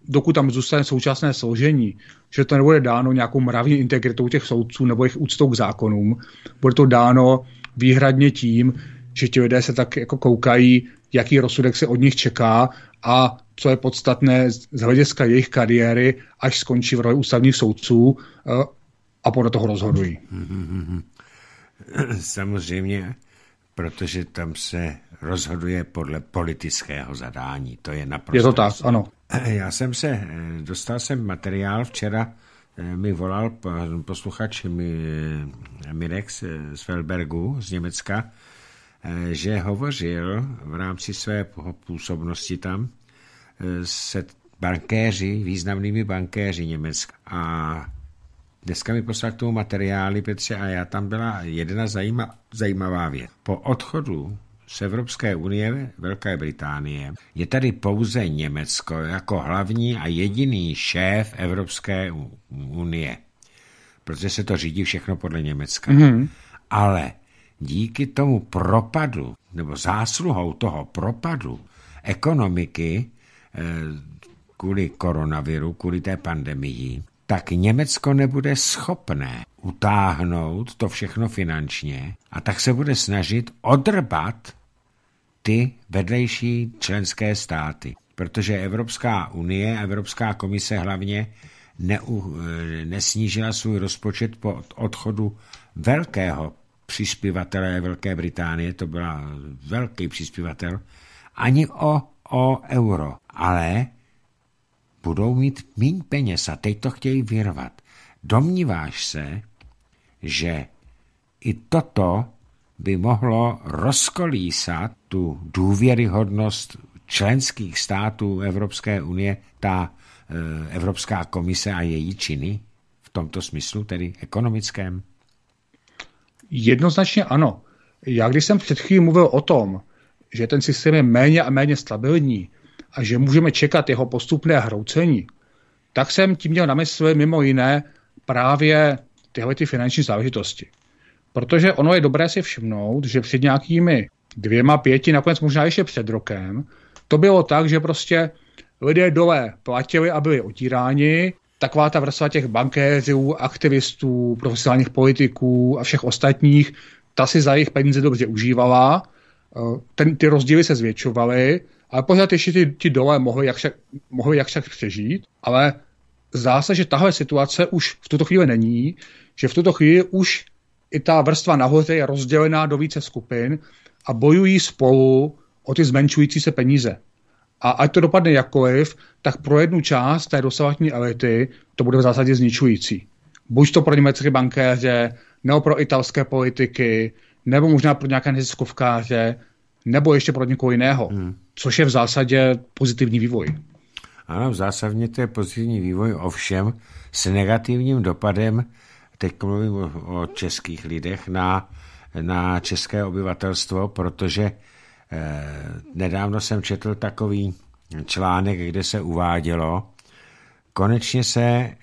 dokud tam zůstane současné složení, že to nebude dáno nějakou mravní integritou těch soudců nebo jejich úctou k zákonům. Bude to dáno výhradně tím, že ti lidé se tak jako koukají, jaký rozsudek se od nich čeká a co je podstatné z hlediska jejich kariéry, až skončí v roli ústavních soudců eh, a podle toho rozhodují.
Samozřejmě protože tam se rozhoduje podle politického zadání. To je naprosto... Je to tak, ano. Já jsem se, eh, dostal jsem materiál včera, eh, mi volal posluchač eh, Mirex z Felbergu z Německa, že hovořil v rámci své působnosti tam se bankéři, významnými bankéři Německa. A Dneska mi poslal k tomu materiály, Petře, a já tam byla jedna zajíma, zajímavá věc. Po odchodu z Evropské unie Velké Británie je tady pouze Německo jako hlavní a jediný šéf Evropské unie, protože se to řídí všechno podle Německa. Mm-hmm. Ale díky tomu propadu, nebo zásluhou toho propadu ekonomiky eh, kvůli koronaviru, kvůli té pandemii, tak Německo nebude schopné utáhnout to všechno finančně a tak se bude snažit odrbat ty vedlejší členské státy. Protože Evropská unie, Evropská komise hlavně neu, eh, nesnížila svůj rozpočet po odchodu velkého přispívatele Velké Británie, to byla velký přispívatel, ani o, o euro. Ale budou mít míň peněz a teď to chtějí vyrvat. Domníváš se, že i toto by mohlo rozkolísat tu důvěryhodnost členských států Evropské unie, ta e, Evropská komise a její činy v tomto smyslu, tedy ekonomickém? Jednoznačně ano. Já když jsem před chvílí mluvil o tom, že ten systém
je méně a méně stabilní, a že můžeme čekat jeho postupné hroucení, tak jsem tím měl na mysli mimo jiné právě tyhle ty finanční záležitosti. Protože ono je dobré si všimnout, že před nějakými dvěma, pěti, nakonec možná ještě před rokem, to bylo tak, že prostě lidé dole platili a byli otíráni, taková ta vrstva těch bankéřů, aktivistů, profesionálních politiků a všech ostatních, ta si za jejich peníze dobře užívala, ten, ty rozdíly se zvětšovaly ale pořád ještě ty, ti dole mohli jak, však, mohly jak však přežít, ale zdá se, že tahle situace už v tuto chvíli není, že v tuto chvíli už i ta vrstva nahoře je rozdělená do více skupin a bojují spolu o ty zmenšující se peníze. A ať to dopadne jakkoliv, tak pro jednu část té dosavadní elity to bude v zásadě zničující. Buď to pro německé bankéře, nebo pro italské politiky, nebo možná pro nějaké neziskovkáře, nebo ještě pro někoho jiného.
Hmm což je v zásadě pozitivní vývoj. Ano, v zásadě to je pozitivní vývoj, ovšem s negativním dopadem, teď mluvím o, o českých lidech, na, na české obyvatelstvo, protože eh, nedávno jsem četl takový článek, kde se uvádělo, konečně se eh,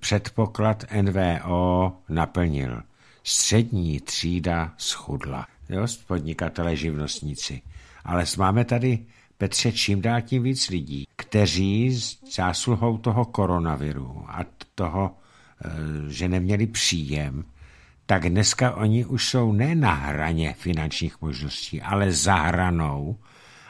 předpoklad NVO naplnil. Střední třída schudla. Jo, podnikatele, živnostníci. Ale máme tady, Petře, čím dál tím víc lidí, kteří s zásluhou toho koronaviru a toho, eh, že neměli příjem, tak dneska oni už jsou ne na hraně finančních možností, ale za hranou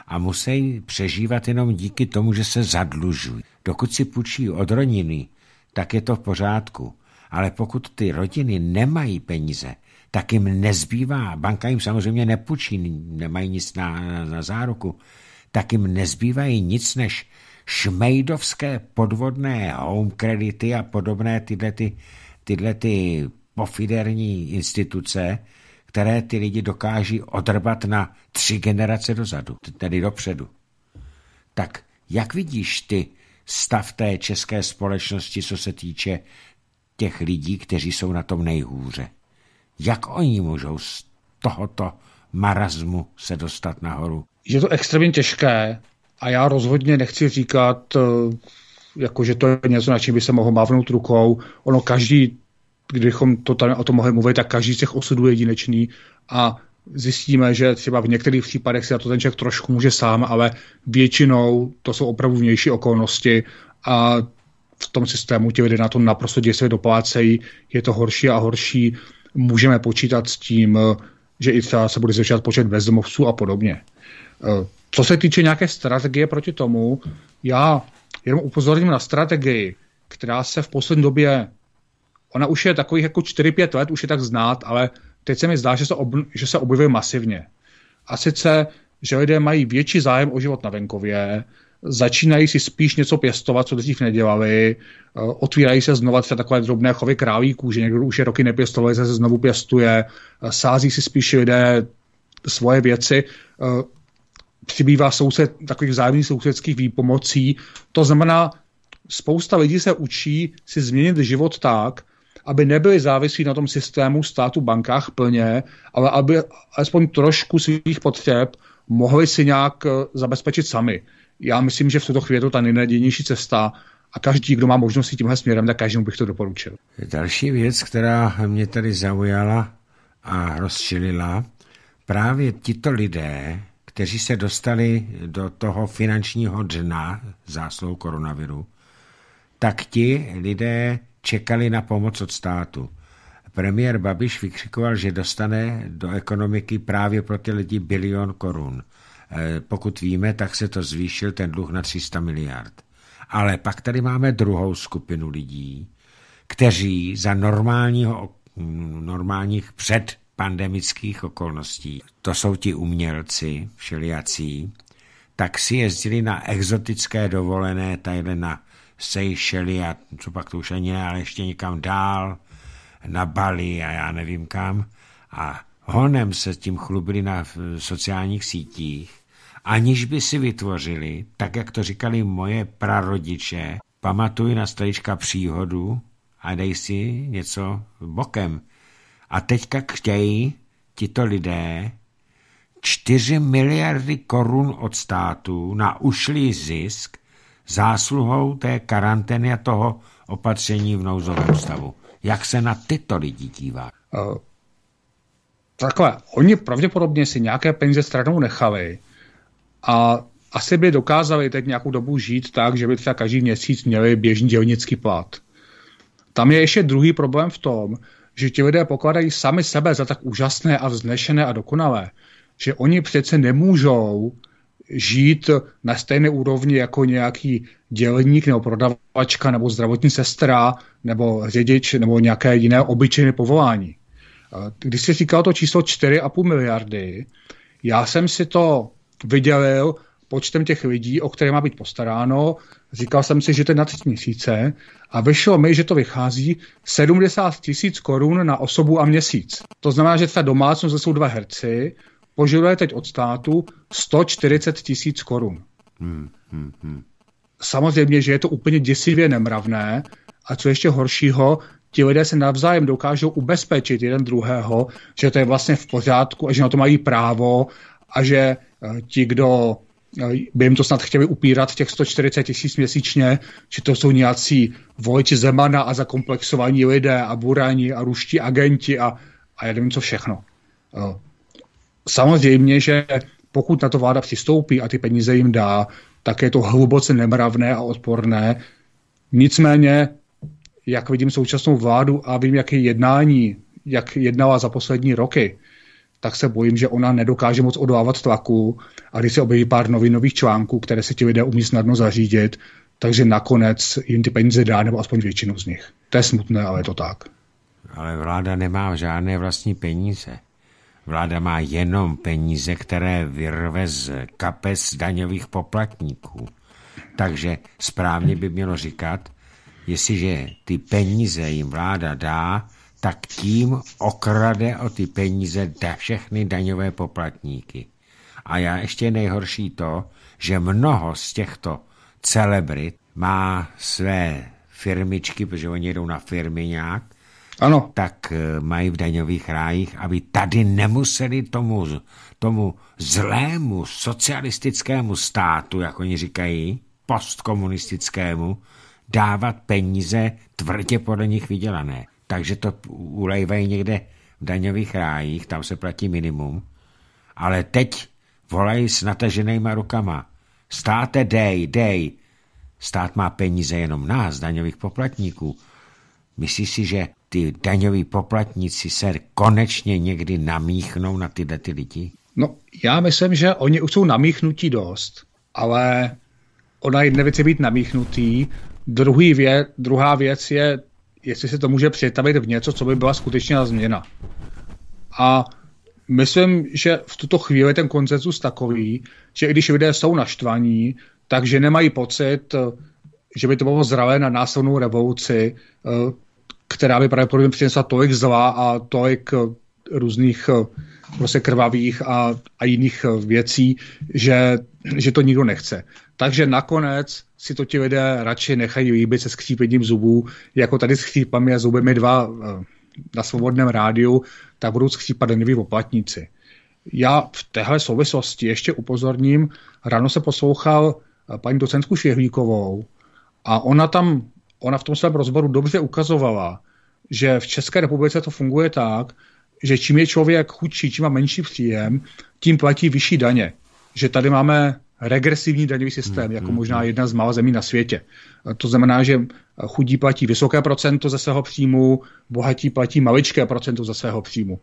a musí přežívat jenom díky tomu, že se zadlužují. Dokud si půjčí od rodiny, tak je to v pořádku. Ale pokud ty rodiny nemají peníze, tak jim nezbývá, banka jim samozřejmě nepůjčí, nemají nic na, na, na záruku, tak jim nezbývají nic než šmejdovské podvodné home kredity a podobné tyhle ty, tyhle ty pofiderní instituce, které ty lidi dokáží odrbat na tři generace dozadu, tedy dopředu. Tak jak vidíš ty stav té české společnosti, co se týče těch lidí, kteří jsou na tom nejhůře? Jak oni můžou z tohoto marazmu se dostat nahoru? Je to
extrémně těžké a já rozhodně nechci říkat, eh, jako, že to je něco, na čím by se mohl mávnout rukou. Ono každý, kdybychom to tam o tom mohli mluvit, tak každý z těch osudů je jedinečný a zjistíme, že třeba v některých případech si na to ten člověk trošku může sám, ale většinou to jsou opravdu vnější okolnosti a v tom systému ti lidé na to naprosto děsivě doplácejí, je to horší a horší můžeme počítat s tím, eh, že i třeba se bude zvětšovat počet bezdomovců a podobně. Eh, co se týče nějaké strategie proti tomu, já jenom upozorním na strategii, která se v poslední době, ona už je takových jako 4-5 let, už je tak znát, ale teď se mi zdá, že se, ob, že se objevuje masivně. A sice, že lidé mají větší zájem o život na venkově, začínají si spíš něco pěstovat, co dřív nedělali, eh, otvírají se znova třeba takové drobné chovy králíků, že někdo už je roky nepěstoval, se znovu pěstuje, eh, sází si spíš lidé svoje věci, eh, přibývá soused, takových vzájemných sousedských výpomocí. To znamená, spousta lidí se učí si změnit život tak, aby nebyli závislí na tom systému státu bankách plně, ale aby alespoň trošku svých potřeb mohli si nějak zabezpečit sami já myslím, že v tuto chvíli je to ta nejnadějnější cesta a každý, kdo má
možnosti tímhle směrem, tak každému bych to doporučil. Další věc, která mě tady zaujala a rozčilila, právě tito lidé, kteří se dostali do toho finančního dna záslou koronaviru, tak ti lidé čekali na pomoc od státu. Premiér Babiš vykřikoval, že dostane do ekonomiky právě pro ty lidi bilion korun. Eh, pokud víme, tak se to zvýšil ten dluh na 300 miliard. Ale pak tady máme druhou skupinu lidí, kteří za normálního, normálních předpandemických okolností, to jsou ti umělci všelijací, tak si jezdili na exotické dovolené tady na Seychely a co pak to už ani ne, ale ještě někam dál, na Bali a já nevím kam. A honem se tím chlubili na sociálních sítích aniž by si vytvořili, tak jak to říkali moje prarodiče, pamatuj na stolička příhodu a dej si něco bokem. A teďka chtějí tito lidé 4 miliardy korun od státu na ušlý zisk zásluhou té karantény a toho opatření v nouzovém stavu. Jak se na tyto lidi dívá? Eh, takhle, oni pravděpodobně si nějaké peníze stranou nechali,
a asi by dokázali teď nějakou dobu žít tak, že by třeba každý měsíc měli běžný dělnický plat. Tam je ještě druhý problém v tom, že ti lidé pokladají sami sebe za tak úžasné a vznešené a dokonalé, že oni přece nemůžou žít na stejné úrovni jako nějaký dělník nebo prodavačka nebo zdravotní sestra nebo řidič nebo nějaké jiné obyčejné povolání. Když jsi říkal to číslo 4,5 miliardy, já jsem si to vydělil počtem těch lidí, o které má být postaráno. Říkal jsem si, že to je na 3 měsíce a vyšlo mi, že to vychází 70 tisíc korun na osobu a měsíc. To znamená, že ta domácnost, jsou dva herci, požaduje teď od státu 140 tisíc korun. Hmm, hmm, hmm. Samozřejmě, že je to úplně děsivě nemravné a co ještě horšího, ti lidé se navzájem dokážou ubezpečit jeden druhého, že to je vlastně v pořádku a že na to mají právo a že Eh, ti, kdo eh, by jim to snad chtěli upírat těch 140 tisíc měsíčně, či to jsou nějací vojci Zemana a zakomplexovaní lidé a burani a ruští agenti a, a já nevím co všechno. Eh, samozřejmě, že pokud na to vláda přistoupí a ty peníze jim dá, tak je to hluboce nemravné a odporné. Nicméně, jak vidím současnou vládu a vím, jaké jednání, jak jednala za poslední roky, tak se bojím, že ona nedokáže moc odolávat tlaku a když se objeví pár novinových článků, které se ti lidé umí snadno zařídit, takže nakonec jim ty peníze dá, nebo aspoň většinu z nich. To je smutné, ale je to tak.
Ale vláda nemá žádné vlastní peníze. Vláda má jenom peníze, které vyrve z kapes daňových poplatníků. Takže správně by mělo říkat, jestliže ty peníze jim vláda dá, tak tím okrade o ty peníze da všechny daňové poplatníky. A já ještě nejhorší to, že mnoho z těchto celebrit má své firmičky, protože oni jedou na firmy nějak, ano. tak eh, mají v daňových rájích, aby tady nemuseli tomu, tomu zlému socialistickému státu, jak oni říkají, postkomunistickému, dávat peníze tvrdě podle nich vydělané takže to ulejvají někde v daňových rájích, tam se platí minimum. Ale teď volají s nataženýma rukama. Státe, dej, dej. Stát má peníze jenom nás, daňových poplatníků. Myslí si, že ty daňoví poplatníci se konečně někdy namíchnou na tyhle ty lidi?
No, já myslím, že oni už jsou namíchnutí dost, ale ona jedna věc je být namíchnutý, druhý věc, druhá věc je jestli se to může přetavit v něco, co by byla skutečná změna. A myslím, že v tuto chvíli ten koncenzus takový, že i když lidé jsou naštvaní, takže nemají pocit, že by to bylo zralé na násilnou revoluci, eh, která by pravděpodobně přinesla tolik zla a tolik eh, různých eh, prostě krvavých a, a jiných eh, věcí, že, že to nikdo nechce. Takže nakonec si to ti lidé radši nechají líbit se skřípením zubů, jako tady s chřípami a zubemi dva eh, na svobodném rádiu, tak budou skřípat daňoví poplatníci. Já v téhle souvislosti ještě upozorním, ráno se poslouchal eh, paní docentku Šěhlíkovou a ona tam, ona v tom svém rozboru dobře ukazovala, že v České republice to funguje tak, že čím je člověk chudší, čím má menší příjem, tím platí vyšší daně. Že tady máme regresivní daňový systém, hmm, jako hmm, možná hmm. jedna z mála zemí na světě. To znamená, že chudí platí vysoké procento ze svého příjmu, bohatí platí maličké procento ze svého příjmu.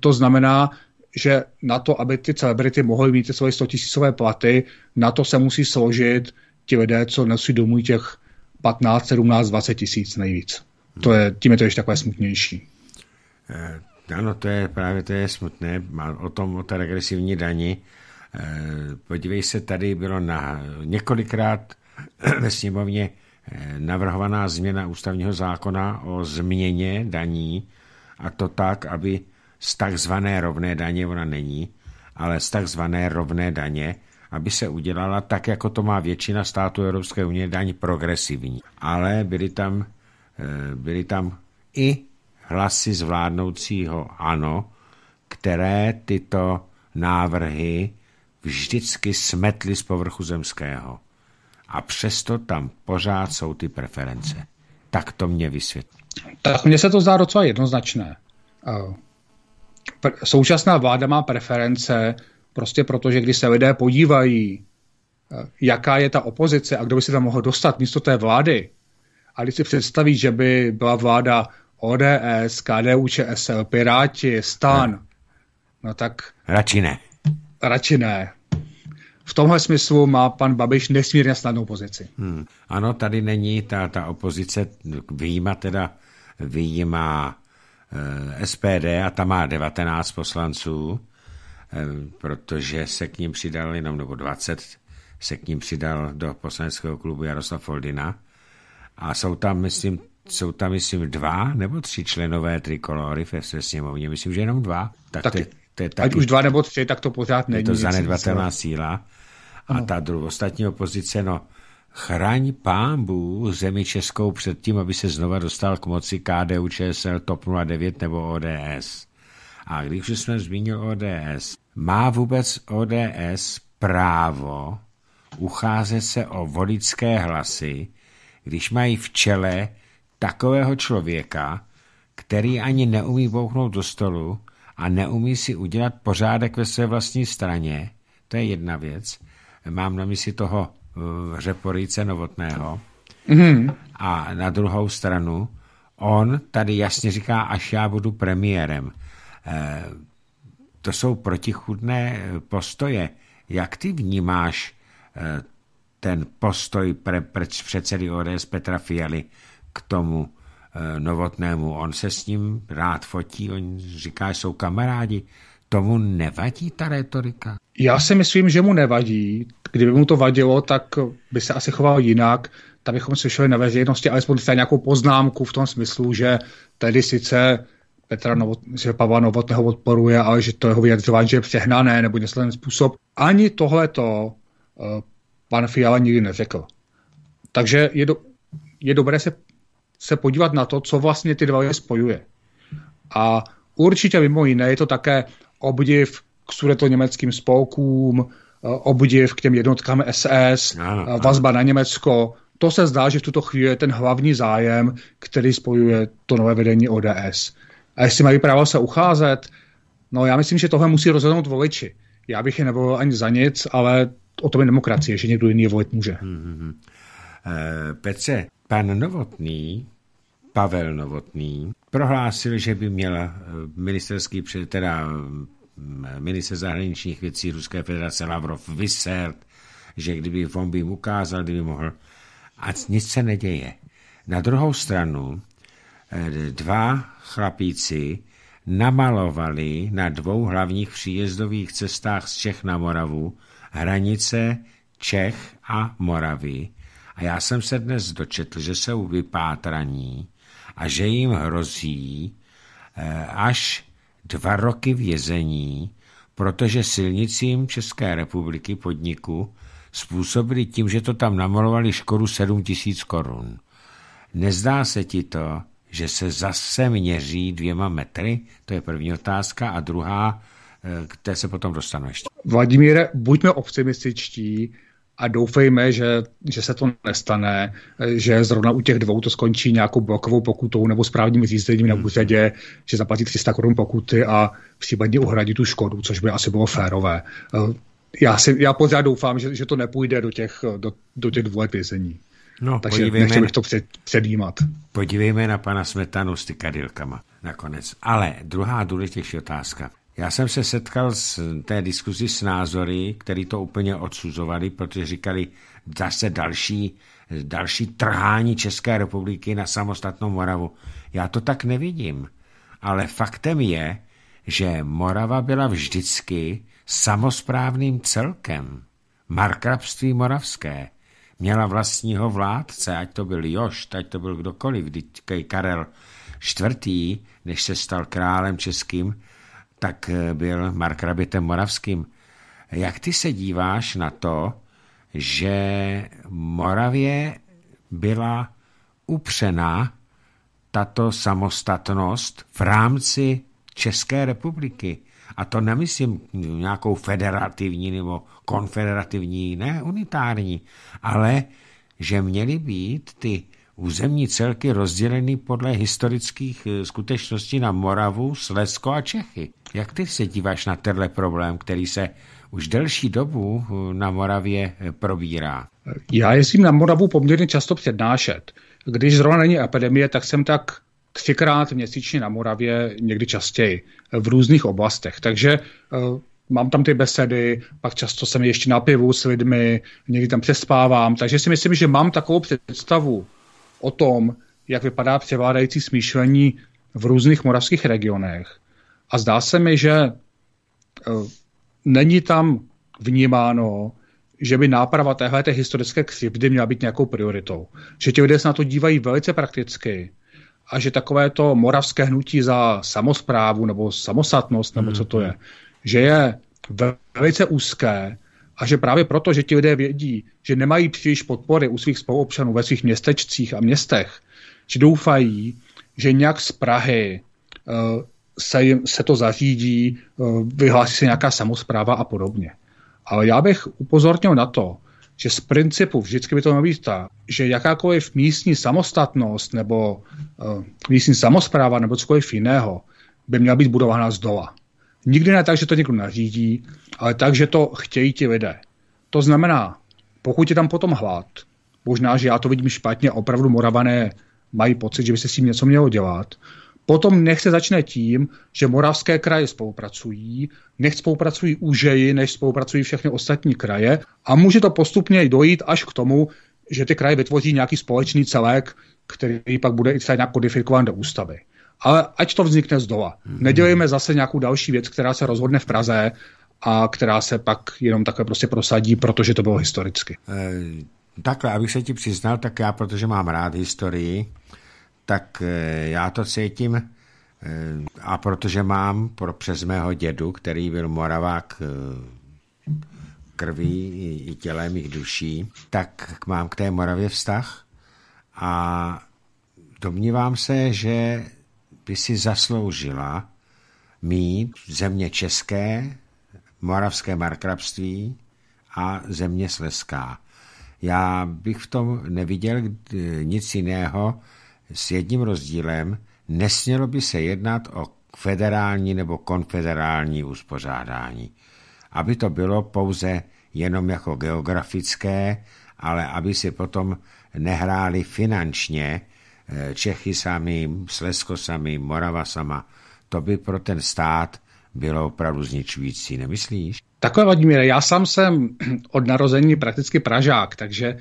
To znamená, že na to, aby ty celebrity mohly mít ty svoje 100 tisícové platy, na to se musí složit ti lidé, co nosí domů těch 15, 17, 20 tisíc nejvíc. To je, tím je to ještě takové smutnější.
Eh, ano, to je právě to je smutné. O tom, o té regresivní dani. Eh, podívej se, tady bylo na několikrát ve sněmovně eh, navrhovaná změna ústavního zákona o změně daní a to tak, aby z takzvané rovné daně, ona není, ale z takzvané rovné daně, aby se udělala tak, jako to má většina států Evropské unie, daň progresivní. Ale byly tam, eh, byly tam i hlasy zvládnoucího ano, které tyto návrhy vždycky smetly z povrchu zemského. A přesto tam pořád jsou ty preference. Tak to mě vysvětlí. Tak mně se to zdá docela jednoznačné.
Současná vláda má preference prostě proto, že když se lidé podívají, e, jaká je ta opozice a kdo by se tam mohl dostat místo té vlády, a když si představí, že by byla vláda ODS, e KDU, ČSL, Piráti, STAN, no, no tak... Radši ne. Radši ne. V tomhle smyslu má pan Babiš nesmírně snadnou pozici.
Hmm. Ano, tady není ta, ta opozice, výjima teda, výjima e, eh, SPD a ta má 19 poslanců, e, protože se k ním přidal jenom, nebo 20 se k ním přidal do poslaneckého klubu Jaroslav Foldina. A jsou tam, myslím, jsou tam, myslím, dva nebo tři členové trikolory ve sněmovně, myslím, že jenom dva. Tak taky, to, to je taky, ať už dva nebo
tři, tak to pořád
není. Je to zanedbatelná síla. A ta druhá, ostatní opozice, no, chraň pámbu zemi Českou před tím, aby se znova dostal k moci KDU, ČSL, TOP 09 nebo ODS. A když už jsme zmínil ODS, má vůbec ODS právo ucházet se o volické hlasy, když mají v čele takového člověka, který ani neumí bouchnout do stolu a neumí si udělat pořádek ve své vlastní straně, to je jedna věc. Mám na mysli toho uh, novotného. Mm. A na druhou stranu, on tady jasně říká, až já budu premiérem. Eh, to jsou protichudné eh, postoje. Jak ty vnímáš eh, ten postoj pre, pre, předsedy ODS Petra Fialy? k tomu eh, Novotnému. On se s ním rád fotí, on říká, že jsou kamarádi. Tomu nevadí ta retorika?
Já si myslím, že mu nevadí. Kdyby mu to vadilo, tak by se asi choval jinak. Tam bychom slyšeli na veřejnosti alespoň třeba nějakou poznámku v tom smyslu, že tedy sice Petra Novot, že Pavla Novotného odporuje, ale že to jeho vyjadřování je přehnané nebo něco ten způsob. Ani tohleto eh, pan Fiala nikdy neřekl. Takže je, do, je dobré se se podívat na to, co vlastně ty dva je spojuje. A určitě mimo jiné je to také obdiv k sudeto-německým spolkům, eh, obdiv k těm jednotkám SS, ano, eh, vazba ano. na Německo. To se zdá, že v tuto chvíli je ten hlavní zájem, který spojuje to nové vedení ODS. A jestli mají právo se ucházet, no já myslím, že tohle musí rozhodnout voliči. Já bych je nevolil ani za nic, ale o tom je
demokracie, že někdo jiný je volit může. Hmm, hmm. hmm. Eh, Petře, Pan Novotný, Pavel Novotný, prohlásil, že by měla eh, ministerský teda mm, minister zahraničních věcí Ruské federace Lavrov vysert, že kdyby on by jim ukázal, kdyby mohl. A nic se neděje. Na druhou stranu eh, dva chlapíci namalovali na dvou hlavních příjezdových cestách z Čech na Moravu hranice Čech a Moravy a já jsem se dnes dočetl, že jsou vypátraní a že jim hrozí eh, až dva roky vězení, protože silnicím České republiky podniku způsobili tím, že to tam namalovali škodu 7 tisíc korun. Nezdá se ti to, že se zase měří dvěma metry? To je první otázka. A druhá, eh, k té se potom dostanu ještě.
Vladimíre, buďme optimističtí a doufejme, že, že se to nestane, že zrovna u těch dvou to skončí nějakou blokovou pokutou nebo správním řízením na hmm. úřadě, že zaplatí 300 korun pokuty a případně uhradí tu škodu, což by asi bylo férové. Eh, já, si, já pořád doufám, že, že to nepůjde do těch, do, do těch dvou let vězení.
No, Takže podívejme, bych to
před, předjímat.
Podívejme na pana Smetanu s kadilkama nakonec. Ale druhá důležitější otázka. Já jsem se setkal s té diskuzi s názory, který to úplně odsuzovali, protože říkali zase další, další trhání České republiky na samostatnou Moravu. Já to tak nevidím. Ale faktem je, že Morava byla vždycky samozprávným celkem. Markrabství moravské. Měla vlastního vládce, ať to byl još, ať to byl kdokoliv, Karel IV., než se stal králem českým, tak eh, byl markrabitem moravským. Jak ty se díváš na to, že Moravě byla upřena tato samostatnost v rámci České republiky. A to nemyslím nějakou federativní nebo konfederativní, ne unitární, ale že měly být ty územní celky rozděleny podle historických eh, skutečností na Moravu, Slezsko a Čechy. Jak ty se díváš na tenhle problém, který se už delší dobu eh, na Moravě eh, probírá? Já jezdím na Moravu poměrně často přednášet. Když zrovna není
epidemie, tak jsem tak třikrát měsíčně na Moravě, někdy častěji, v různých oblastech. Takže eh, mám tam ty besedy, pak často jsem ještě na pivu s lidmi, někdy tam přespávám, takže si myslím, že mám takovou představu o tom, jak vypadá převládající smýšlení v různých moravských regionech. A zdá se mi, že eh, není tam vnímáno, že by náprava téhle té historické křivdy měla být nějakou prioritou. Že ti lidé se na to dívají velice prakticky a že takové to moravské hnutí za samozprávu nebo samosatnost, nebo co to je, mhm. že je velice úzké a že právě proto, že ti lidé vědí, že nemají příliš podpory u svých spoluobčanů ve svých městečcích a městech, že doufají, že nějak z Prahy eh, se, jim, se to zařídí, eh, vyhlásí se nějaká samozpráva a podobně. Ale já bych upozornil na to, že z principu vždycky by to mělo být tak, že jakákoliv místní samostatnost nebo uh, místní samozpráva nebo cokoliv jiného by měla být budována z dola. Nikdy ne tak, že to někdo nařídí, ale tak, že to chtějí ti lidé. To znamená, pokud je tam potom hlad, možná, že já to vidím špatně, opravdu moravané mají pocit, že by se s tím něco mělo dělat, Potom nech se začne tím, že moravské kraje spolupracují, nech spolupracují úžeji, než spolupracují všechny ostatní kraje a může to postupně dojít až k tomu, že ty kraje vytvoří nějaký společný celek, který pak bude i třeba nějak kodifikován do ústavy. Ale ať to vznikne z dola. Mhm. Nedělejme zase nějakou další věc, která se rozhodne v Praze a která se pak jenom takhle prostě prosadí, protože to bylo
historicky. E, takhle, abych se ti přiznal, tak já, protože mám rád historii, tak eh, já to cítím eh, a protože mám pro přes mého dědu, který byl Moravák eh, krví i tělem, i duší, tak mám k té Moravě vztah a domnívám se, že by si zasloužila mít země české, moravské markrabství a země sleská. Já bych v tom neviděl nic jiného, s jedním rozdílem, nesmělo by se jednat o federální nebo konfederální uspořádání. Aby to bylo pouze jenom jako geografické, ale aby si potom nehráli finančně eh, Čechy samým, Slezko samým, Morava sama, to by pro ten stát bylo opravdu zničující, nemyslíš? Takové, Vladimíre, já sám jsem od narození
prakticky Pražák, takže eh,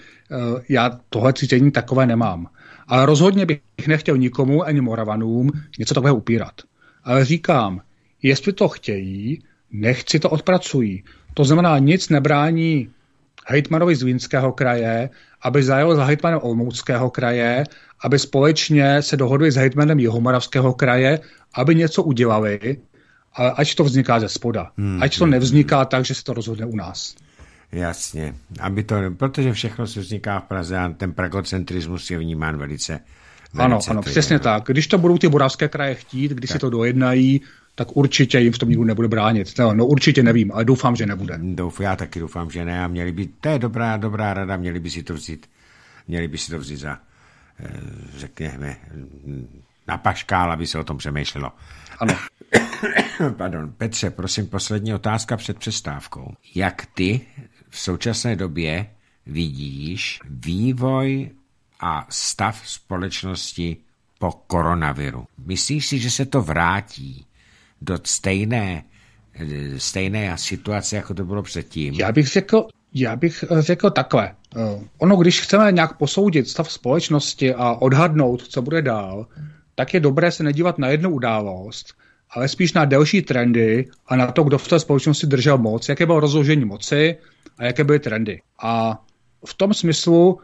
já tohle cítění takové nemám. Ale rozhodně bych nechtěl nikomu ani Moravanům něco takového upírat. Ale říkám, jestli to chtějí, nechci to odpracují. To znamená, nic nebrání hejtmanovi Zlínského kraje, aby zajel za hejtmanem Olmouckého kraje, aby společně se dohodli s hejtmanem Jihomoravského kraje, aby něco udělali, ale ať
to vzniká ze spoda. Hmm. Ať to
nevzniká tak, že se to rozhodne u nás.
Jasně, aby to, protože všechno se vzniká v Praze a ten pragocentrismus je vnímán velice, velice Ano, ano, přesně no. tak. Když to budou ty moravské kraje chtít, když tak. si to dojednají, tak určitě jim v tom nikdo nebude bránit. No, no určitě nevím, ale doufám, že nebude. Mm, douf, já taky doufám, že ne. A měli by, to je dobrá, dobrá rada, měli by si to vzít, měli by si to vzít za, eh, řekněme, mm, na paškál, aby se o tom přemýšlelo. Ano. Pardon. Petře, prosím, poslední otázka před přestávkou. Jak ty v současné době vidíš vývoj a stav společnosti po koronaviru? Myslíš si, že se to vrátí do stejné, stejné situace, jako to bylo předtím? Já bych řekl, já bych eh,
řekl takhle. Eh, ono, když chceme nějak posoudit stav společnosti a odhadnout, co bude dál, tak je dobré se nedívat na jednu událost, ale spíš na delší trendy a na to, kdo v té společnosti držel moc, jaké bylo rozložení moci a jaké byly trendy. A v tom smyslu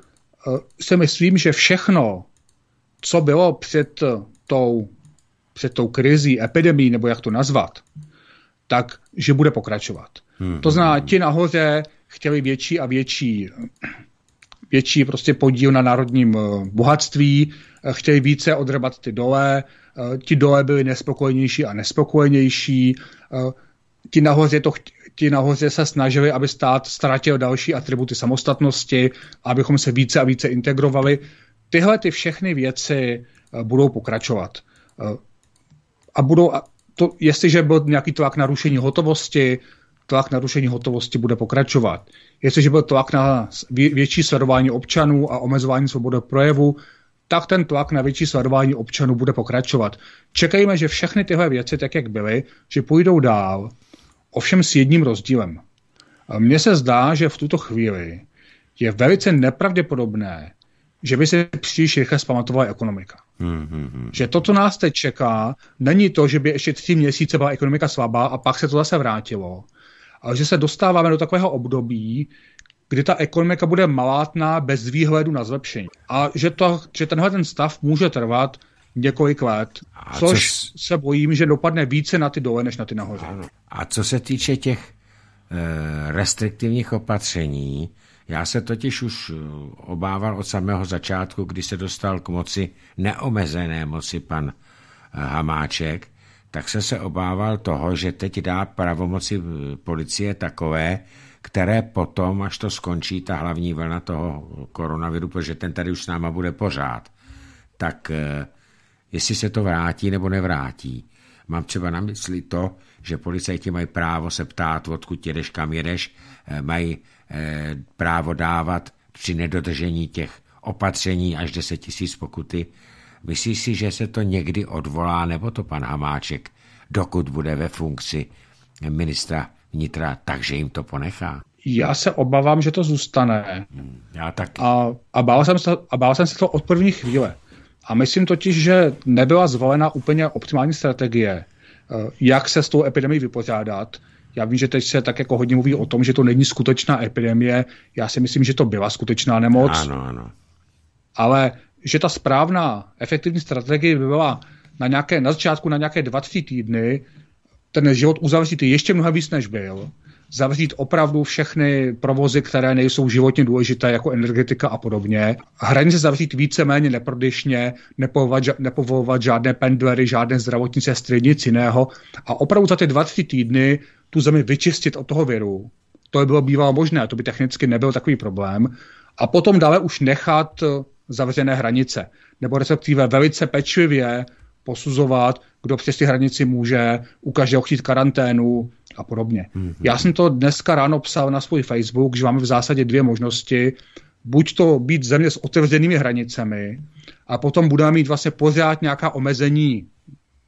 eh, si myslím, že všechno, co bylo před eh, tou, před tou krizí, epidemí, nebo jak to nazvat, tak, že bude pokračovat. Hmm. To znamená, ti nahoře chtěli větší a větší větší prostě podíl na národním eh, bohatství, chtěli více odrbat ty dole, Eh, ti dole byli nespokojnější a nespokojenější, eh, ti nahoře, to, ti nahoře se snažili, aby stát ztratil další atributy samostatnosti, abychom se více a více integrovali. Tyhle ty všechny věci eh, budou pokračovat. A budou, to, jestliže byl nějaký tlak na rušení hotovosti, tlak na rušení hotovosti bude pokračovat. Jestliže byl tlak na větší sledování občanů a omezování svobody projevu, tak ten tlak na větší sledování občanů bude pokračovat. Čekejme, že všechny tyhle věci, tak jak byly, že půjdou dál, ovšem s jedním rozdílem. Mně se zdá, že v tuto chvíli je velice nepravděpodobné, že by se příliš rychle zpamatovala ekonomika. Mm-hmm. Že to, co nás teď čeká, není to, že by ještě tři měsíce byla ekonomika slabá a pak se to zase vrátilo, ale že se dostáváme do takového období, kdy ta ekonomika bude malátná bez výhledu na zlepšení. A že, to, že tenhle ten stav může trvat několik let, a což co se bojím, že dopadne více na ty dole, než na ty nahoře.
Ano. A co se týče těch e, restriktivních opatření, já se totiž už eh, obával od samého začátku, kdy se dostal k moci neomezené moci pan eh, Hamáček, tak jsem se obával toho, že teď dá pravomoci policie takové, které potom, až to skončí, ta hlavní vlna toho koronaviru, protože ten tady už s náma bude pořád, tak eh, jestli se to vrátí nebo nevrátí. Mám třeba na mysli to, že policajti mají právo se ptát, odkud jedeš, kam jedeš, eh, mají eh, právo dávat při nedodržení těch opatření až 10 tisíc pokuty. Myslíš si, že se to někdy odvolá, nebo to pan Hamáček, dokud bude ve funkci ministra vnitra, takže jim to ponechá?
Já se obávám, že to zůstane. Hmm, já taky. A, a, bál, jsem se, a bál jsem se to od první chvíle. A myslím totiž, že nebyla zvolena úplně optimální strategie, eh, jak se s tou epidemií vypořádat. Já vím, že teď se tak jako hodně mluví o tom, že to není skutečná epidemie. Já si myslím, že to byla skutečná nemoc. Ano, ano. Ale že ta správná, efektivní strategie by byla na, nějaké, na začátku na nějaké 2-3 týdny ten život uzavřít ještě mnohem víc, než byl. Zavřít opravdu všechny provozy, které nejsou životně důležité, jako energetika a podobně. Hranice zavřít víceméně neprodyšně, nepovovat, nepovolovat žádné pendlery, žádné zdravotní sestry, nic jiného. A opravdu za ty tři týdny tu zemi vyčistit od toho viru. To by bylo bývalo možné, to by technicky nebyl takový problém. A potom dále už nechat zavřené hranice, nebo respektive velice pečlivě posuzovat, kdo přes ty hranici může, u každého chtít karanténu a podobně. Mm-hmm. Já jsem to dneska ráno psal na svůj Facebook, že máme v zásadě dvě možnosti. Buď to být země s otevřenými hranicemi a potom budeme mít vlastně pořád nějaká omezení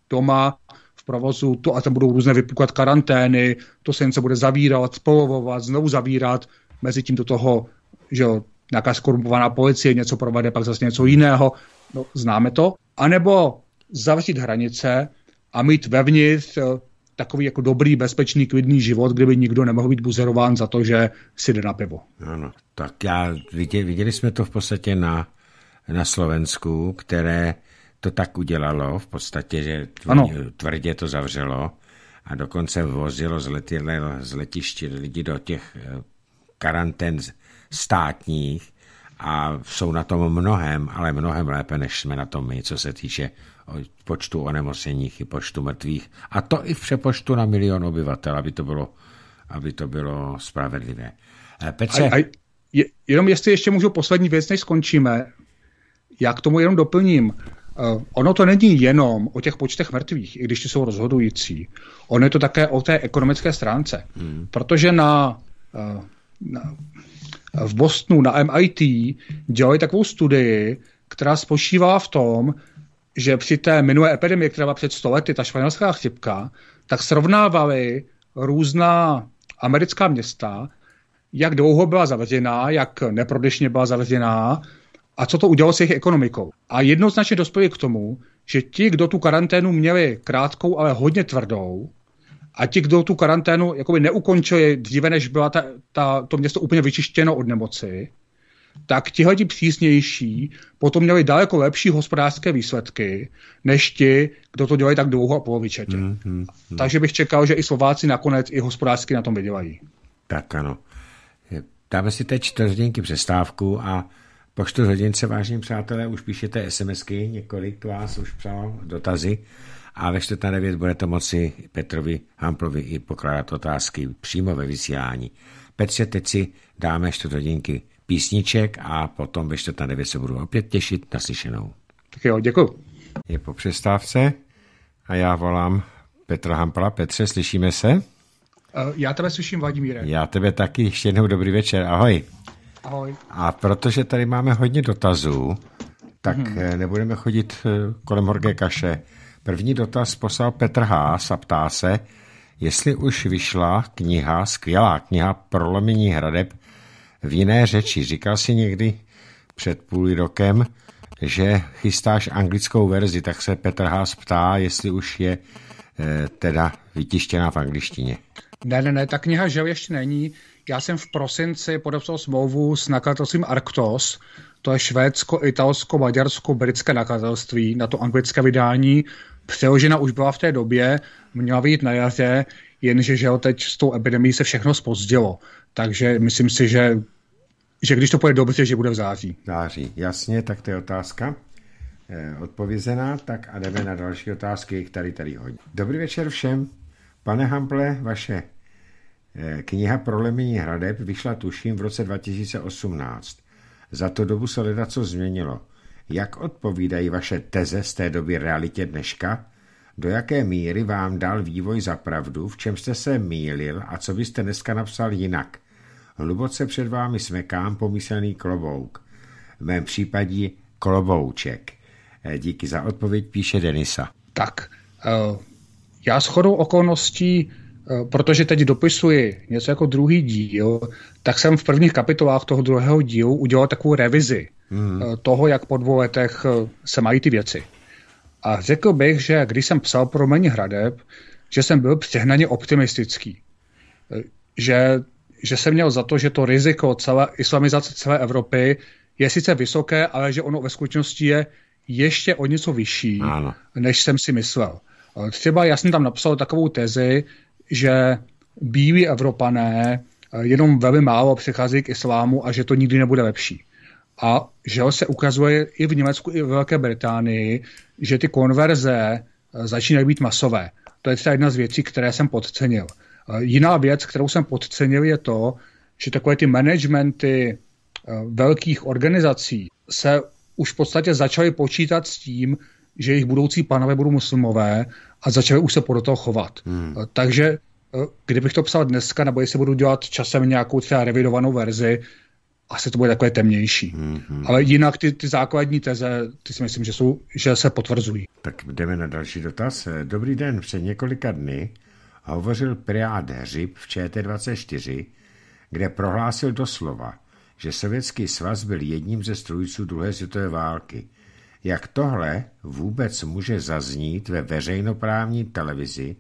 doma, v provozu, to a tam budou různé vypukat karantény, to se něco bude zavírat, spolovovat, znovu zavírat, mezi tím do toho, že jo, nějaká skorumpovaná policie něco provede, pak zase něco jiného, no, známe to. A nebo zavřít hranice a mít vevnitř eh, takový jako dobrý, bezpečný, klidný život, kde by nikdo nemohl být buzerován za to, že si jde na pivo.
Ano, tak já, viděli, viděli jsme to v podstatě na, na Slovensku, které to tak udělalo v podstatě, že tvrdě, ano. tvrdě to zavřelo a dokonce vozilo z, leti, z letiště lidi do těch eh, karantén státních a jsou na tom mnohem, ale mnohem lépe, než jsme na tom my, co se týče počtu onemocněních i počtu mrtvých. A to i v přepočtu na milion obyvatel, aby to bylo, aby to bylo spravedlivé. Eh, Petře... A, a je,
jenom jestli ještě můžu poslední věc, než skončíme. Já k tomu jenom doplním. Eh, ono to není jenom o těch počtech mrtvých, i když ty jsou rozhodující. Ono je to také o té ekonomické stránce. Hmm. Protože na, eh, na, v Bostonu na MIT dělají takovou studii, která spočívá v tom, že při té minulé epidemii, která byla před 100 lety, ta španělská chřipka, tak srovnávali různá americká města, jak dlouho byla zavřená, jak neprodyšně byla zavřená a co to udělalo s jejich ekonomikou. A jednoznačně dospěli k tomu, že ti, kdo tu karanténu měli krátkou, ale hodně tvrdou, a ti, kdo tu karanténu jakoby neukončili dříve, než byla ta, ta, to město úplně vyčištěno od nemoci, tak tihleti přísnější potom měli daleko lepší hospodářské výsledky, než ti, kdo to dělají tak dlouho a polovičetě. Mm, mm, mm. Takže bych čekal, že i Slováci nakonec i hospodářsky na tom vydělají.
Tak ano. Dáme si teď čtvrtinky přestávku a po čtyř hodin vážení přátelé, už píšete SMSky, několik vás už přál dotazy a ve čtvrt na budete moci Petrovi Hamplovi i pokládat otázky přímo ve vysílání. Petře, teď si dáme čtvrtinky písniček a potom ve čtvrtá na devět se budu opět těšit na slyšenou.
Tak jo, děkuji.
Je po přestávce a já volám Petra Hampla. Petře, slyšíme se?
Eh, já tebe slyším, Vladimíre.
Já tebe taky. Ještě jednou dobrý večer. Ahoj. Ahoj. A protože tady máme hodně dotazů, tak hmm. nebudeme chodit eh, kolem horké kaše. První dotaz poslal Petr Hás a ptá se, jestli už vyšla kniha, skvělá kniha Prolomení hradeb v jiné řeči. Říkal si někdy před půl rokem, že chystáš anglickou verzi, tak se Petr Haas ptá, jestli už je e, teda vytištěná v angličtině.
Ne, ne, ne, ta kniha žel ještě není. Já jsem v prosinci podepsal smlouvu s nakladatelstvím Arctos, to je švédsko, italsko, maďarsko, britské nakladatelství na to anglické vydání. Přeložena už byla v té době, měla být na jaře, jenže že teď s tou epidemí se všechno spozdilo. Takže myslím si, že
že když to půjde dobře, že bude v září. Září, jasně, tak to je otázka eh, odpovězená, tak a jdeme na další otázky, které tady hodí. Dobrý večer všem. Pane Hample, vaše eh, kniha Prolemění hradeb vyšla tuším v roce 2018. Za to dobu se leda co změnilo. Jak odpovídají vaše teze z té doby realitě dneška? Do jaké míry vám dal vývoj za pravdu, v čem jste se mýlil a co byste dneska napsal jinak? hluboce před vámi smekám pomyslený klobouk. V mém případě klobouček. E, díky za odpověď, píše Denisa. Tak, e, já chodou okolností,
e, protože teď dopisuji něco jako druhý díl, tak jsem v prvních kapitolách toho druhého dílu udělal takovou revizi hmm. toho, jak po dvou letech se mají ty věci. A řekl bych, že když jsem psal pro Meni hradeb, že jsem byl přehnaně optimistický. Že že jsem měl za to, že to riziko celé islamizace celé Evropy je sice vysoké, ale že ono ve skutečnosti je ještě o něco
vyšší, ano.
než jsem si myslel. Třeba já jsem tam napsal takovou tezi, že bílí Evropané eh, jenom velmi málo přichází k islámu a že to nikdy nebude lepší. A že se ukazuje i v Německu, i v Velké Británii, že ty konverze eh, začínají být masové. To je třeba jedna z věcí, které jsem podcenil. Eh, jiná věc, kterou jsem podcenil, je to, že takové ty managementy eh, velkých organizací se už v podstatě začaly počítat s tím, že jejich budoucí pánové budou muslimové a začaly už se podle toho chovat. Hmm. Eh, takže kdybych to psal dneska, nebo jestli budu dělat časem nějakou třeba revidovanou verzi, asi to bude takové temnější. Mm-hmm. Ale jinak ty, ty základní teze, ty si myslím, že, jsou, že se
potvrzují. Tak jdeme na další dotaz. Dobrý den, před několika dny hovořil Pirát Hřib v ČT24, kde prohlásil doslova, že Sovětský svaz byl jedním ze strujců druhé světové války. Jak tohle vůbec může zaznít ve veřejnoprávní televizi,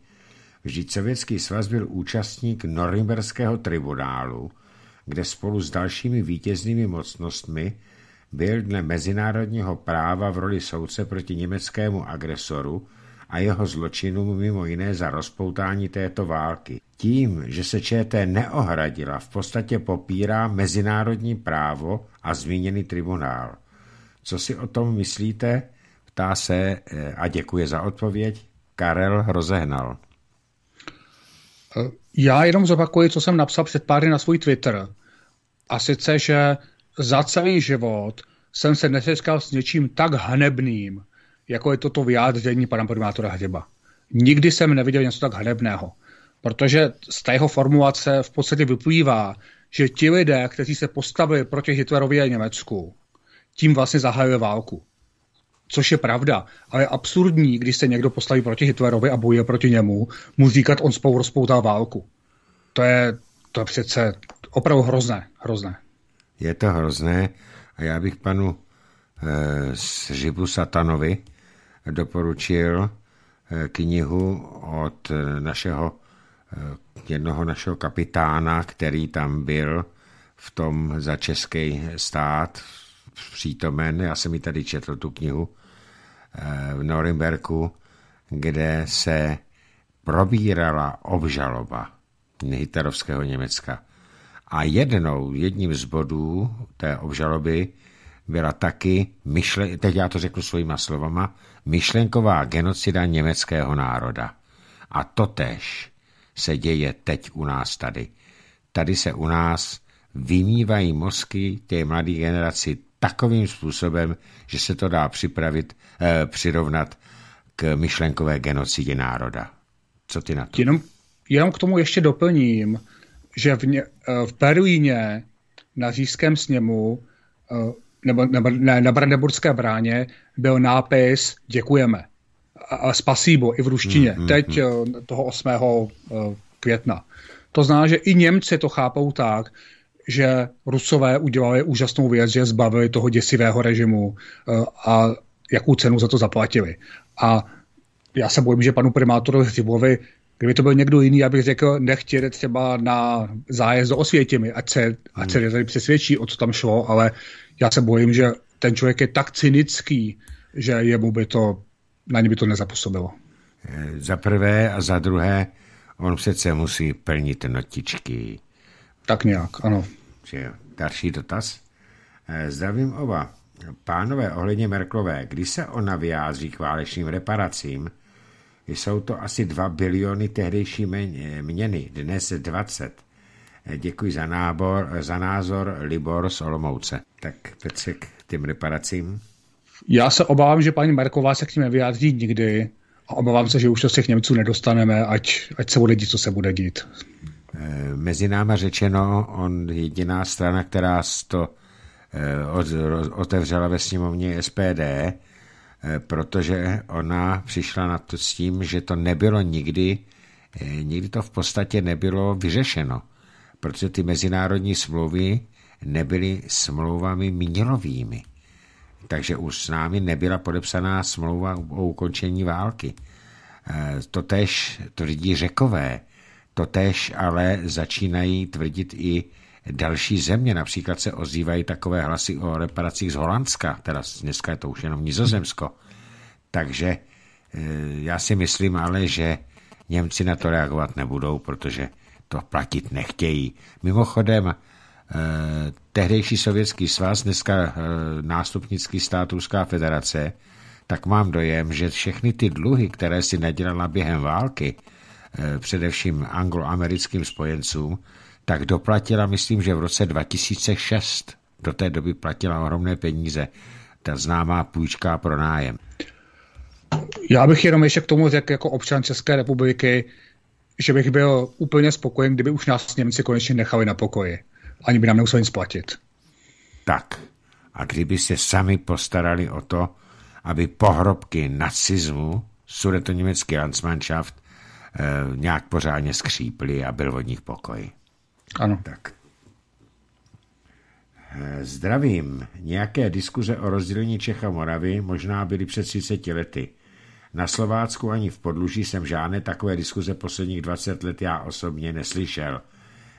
Vždyť Sovětský svaz byl účastník Norimberského tribunálu, kde spolu s dalšími vítěznými mocnostmi byl dne mezinárodního práva v roli soudce proti německému agresoru a jeho zločinům mimo jiné za rozpoutání této války. Tím, že se ČT neohradila, v podstatě popírá mezinárodní právo a zmíněný tribunál. Co si o tom myslíte? Ptá se eh, a děkuje za odpověď. Karel rozehnal.
Eh, já jenom zopakuji, co jsem napsal před pár dny na svůj Twitter. A sice, že za celý život jsem se nesetkal s něčím tak hanebným, jako je toto vyjádření pana primátora Hřeba. Nikdy jsem neviděl něco tak hanebného, protože z té jeho formulace v podstatě vyplývá, že ti lidé, kteří se postavili proti Hitlerovi a Německu, tím vlastně zahajuje válku. Což je pravda, ale je absurdní, když se někdo postaví proti Hitlerovi a bojuje proti němu, mu říkat, on spolu rozpoutá válku. To je, to je přece opravdu hrozné, hrozné.
Je to hrozné a já bych panu e, eh, Žibu Satanovi doporučil eh, knihu od eh, našeho, eh, jednoho našeho kapitána, který tam byl v tom za český stát přítomen. Já jsem mi tady četl, tu knihu, v Norimberku, kde se probírala obžaloba hitlerovského Německa. A jednou, jedním z bodů té obžaloby byla taky myšle, teď já to řeknu svýma slovama, myšlenková genocida německého národa. A totež se děje teď u nás tady. Tady se u nás vymývají mozky té mladé generaci takovým způsobem, že se to dá připravit, eh, přirovnat k myšlenkové genocidě národa. Co ty na to? Jenom, jenom k
tomu ještě doplním, že v, eh, v Berlíně na říšském sněmu eh, nebo na, na Brandenburské bráně byl nápis Děkujeme. A, a spasíbo i v ruštině, Mm, mm, teď eh, toho 8. Eh, května. To znamená, že i Němci to chápou tak, že Rusové udělali úžasnou věc, že zbavili toho děsivého režimu eh, a jakou cenu za to zaplatili. A já se bojím, že panu primátorovi Hřibovi, kdyby to byl někdo jiný, já bych řekl, nechtěli třeba na zájezd do Osvětimi, ať se, hmm. ať se hmm. tady přesvědčí, o co tam šlo, ale já se bojím, že ten člověk je tak cynický, že jemu by to, na ně by to nezapůsobilo.
Eh, za prvé a za druhé, on přece musí plnit notičky. Tak nějak, ano. další dotaz. Eh, zdravím oba. Pánové, ohledně Merklové, kdy se ona vyjádří k válečným reparacím, jsou to asi 2 biliony tehdejší eh, měny, dnes 20. Děkuji za, nábor, za názor Libor z Olomouce. Tak k těm reparacím. Já se obávám, že paní Marková se k ním
nevyjádří nikdy a obávám se, že už to z těch Němců nedostaneme, ať, ať se bude dít, co se bude
dít. Eh, mezi náma řečeno, on jediná strana, která to eh, otevřela ve sněmovně SPD, eh, protože ona přišla na to s tím, že to nebylo nikdy, nikdy to v podstatě nebylo vyřešeno protože ty mezinárodní smlouvy nebyly smlouvami mírovými. Takže už s námi nebyla podepsaná smlouva o ukončení války. Eh, to tež tvrdí řekové, tež ale začínají tvrdit i další země. Například se ozývají takové hlasy o reparacích z Holandska, teda dneska je to už jenom Nizozemsko. Takže eh, já si myslím ale, že Němci na to reagovat nebudou, protože to platit nechtějí. Mimochodem, eh, tehdejší sovětský svaz, dneska eh, nástupnický stát Ruská federace, tak mám dojem, že všechny ty dluhy, které si nedělala během války, eh, především angloamerickým spojencům, tak doplatila, myslím, že v roce 2006. Do té doby platila ohromné peníze. Ta známá půjčka pro nájem.
Já bych jenom ještě k tomu řekl jako občan České republiky, že bych byl úplně spokojen, kdyby už nás Němci konečně nechali na pokoji. Ani by nám nemuseli nic platit.
Tak. A kdyby se sami postarali o to, aby pohrobky sudeto německý Landsmannschaft, eh, nějak pořádně skřípli a byl od nich pokoj. Ano. Tak. Eh, zdravím. Nějaké diskuze o rozdělení Čech a Moravy možná byly před 30 lety. Na Slovácku ani v Podluží jsem žádné takové diskuze posledních 20 let já osobně neslyšel,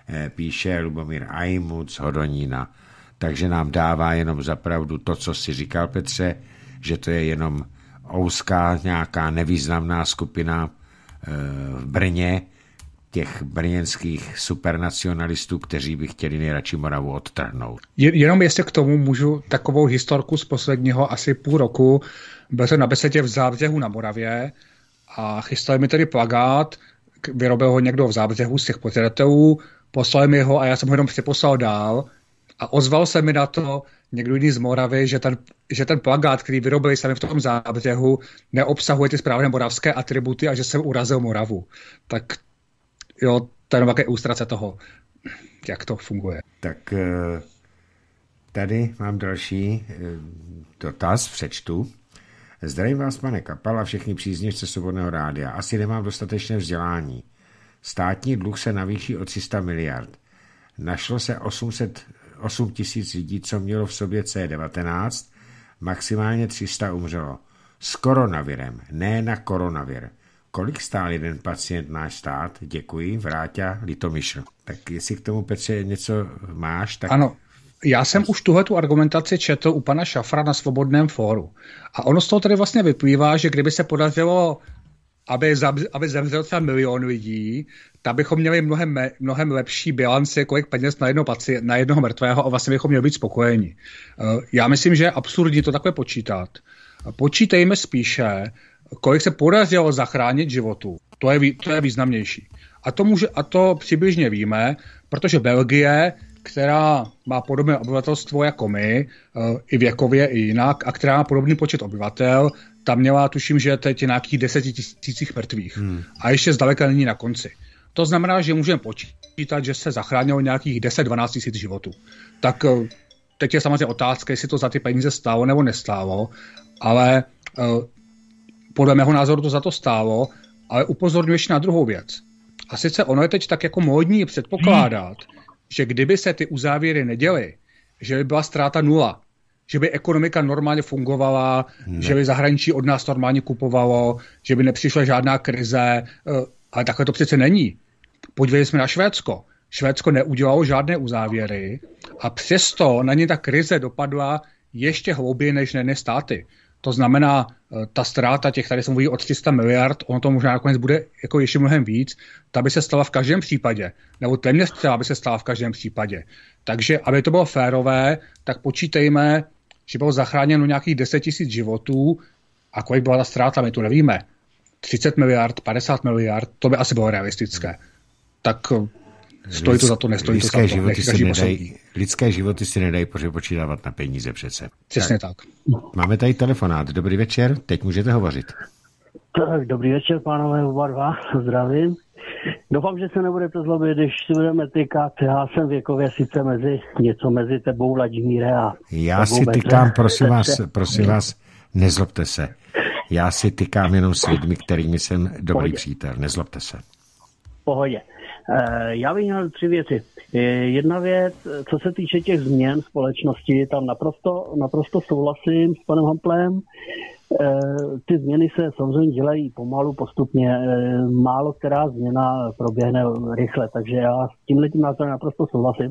eh, píše Lubomír Ajmut z Hodonína. Takže nám dává jenom zapravdu to, co si říkal Petře, že to je jenom ouská nějaká nevýznamná skupina eh, v Brně, těch brněnských supernacionalistů, kteří by chtěli nejradši Moravu odtrhnout.
Jenom jestli k tomu můžu takovou historku z posledního asi půl roku. Byl jsem na besedě v Zábřehu na Moravě a chystali mi tedy plagát, vyrobil ho někdo v Zábřehu z těch pořadatelů, poslali mi ho a já jsem ho jenom přeposlal dál a ozval se mi na to někdo jiný z Moravy, že ten, že ten plagát, který vyrobili sami v tom zábřehu, neobsahuje ty správné moravské atributy a že jsem urazil Moravu. Tak jo, to je jenom ústrace toho,
jak to funguje. Tak eh, tady mám další eh, dotaz, přečtu. Zdravím vás, pane Kapal a všechny příznivce Svobodného rádia. Asi nemám dostatečné vzdělání. Státní dluh se navýší o 300 miliard. Našlo se 808 tisíc lidí, co mělo v sobě C19, maximálně 300 umřelo. S koronavirem, ne na koronavir. Kolik stál jeden pacient náš stát? Děkuji, Vráťa Litomyšl. Tak jestli k tomu, Petře, něco máš, tak... Ano, já jsem už
tuhle tu argumentaci četl u pana Šafra na Svobodném fóru. A ono z toho tady vlastně vyplývá, že kdyby se podařilo, aby, aby zemřel třeba milion lidí, tak bychom měli mnohem, mnohem lepší bilanci, kolik peněz na, jedno paci, na jednoho mrtvého a vlastně bychom měli být spokojeni. Eh, já myslím, že je absurdní to takhle počítat. Počítejme spíše, kolik se podařilo zachránit životu. To je, to je významnější. A to, může, a to přibližně víme, protože Belgie která má podobné obyvatelstvo jako my, eh, i věkově, i jinak, a která má podobný počet obyvatel, tam měla, tuším, že teď je nějakých deseti tisících mrtvých. Hmm. A ještě zdaleka není na konci. To znamená, že můžeme počítat, že se zachránilo nějakých 10-12 tisíc životů. Tak eh, teď je samozřejmě otázka, jestli to za ty peníze stálo nebo nestálo, ale eh, podle mého názoru to za to stálo, ale upozorňuješ na druhou věc. A sice ono je teď tak jako módní předpokládat, hmm že kdyby se ty uzávěry neděly, že by byla ztráta nula, že by ekonomika normálně fungovala, ne. že by zahraničí od nás normálně kupovalo, že by nepřišla žádná krize, eh, ale takhle to přece není. Podívejme se na Švédsko. Švédsko neudělalo žádné uzávěry a přesto na ně ta krize dopadla ještě hlouběji než na jiné státy. To znamená, eh, ta ztráta těch, tady se mluví o 300 miliard, ono to možná nakonec bude jako ještě mnohem víc, ta by se stala v každém případě, nebo téměř třeba by se stala v každém případě. Takže, aby to bylo férové, tak počítejme, že bylo zachráněno nějakých 10 tisíc životů a kolik byla ta ztráta, my to nevíme. 30 miliard, 50 miliard, to by asi bylo realistické. Tak eh,
Stojí to za to, nestojí lidské to za to. Životy si nedaj, lidské životy si nedají počítávat na peníze přece. Přesně tak. tak. Máme tady telefonát. Dobrý večer, teď můžete hovořit.
Tak, dobrý večer, pánové, oba dva, zdravím. Doufám, že se nebudete zlobit, když si budeme tykat. Já jsem věkově sice mezi něco mezi tebou, Vladimíre, a... Já si tykám, prosím vás, prosím vás,
nezlobte se. Já si tykám jenom s lidmi, kterými jsem dobrý Pohodě. přítel, nezlobte se.
Pohodě. Eh, já bych měl tři věci. Eh, jedna věc, co se týče těch změn společnosti, tam naprosto, naprosto souhlasím s panem Hamplem. Eh, ty změny se samozřejmě dělají pomalu, postupně. Málo která změna proběhne rychle, takže já s tím názorem naprosto souhlasím.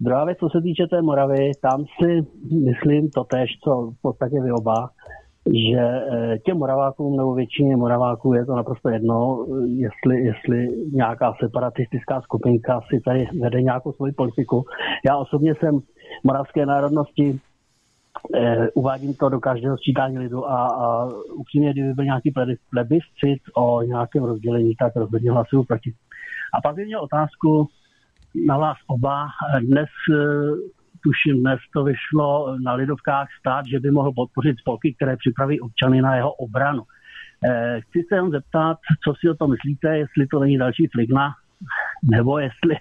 Druhá věc, co se týče té Moravy, tam si myslím to tež, co v podstatě vy oba, že eh, těm Moravákům nebo většině Moraváků je to naprosto jedno, eh, jestli, jestli nějaká separatistická skupinka si tady vede nějakou svoji politiku. Já osobně jsem moravské národnosti, eh, uvádím to do každého sčítání lidu a, a upřímně, kdyby byl nějaký plebiscit o nějakém rozdělení, tak rozhodně hlasuju proti. A pak bych měl otázku na vás oba. Dnes eh, tuším dnes to vyšlo na Lidovkách stát, že by mohl podpořit spolky, které připraví občany na jeho obranu. Eh, chci se jen zeptat, co si o to myslíte, jestli to není další fligna, nebo jestli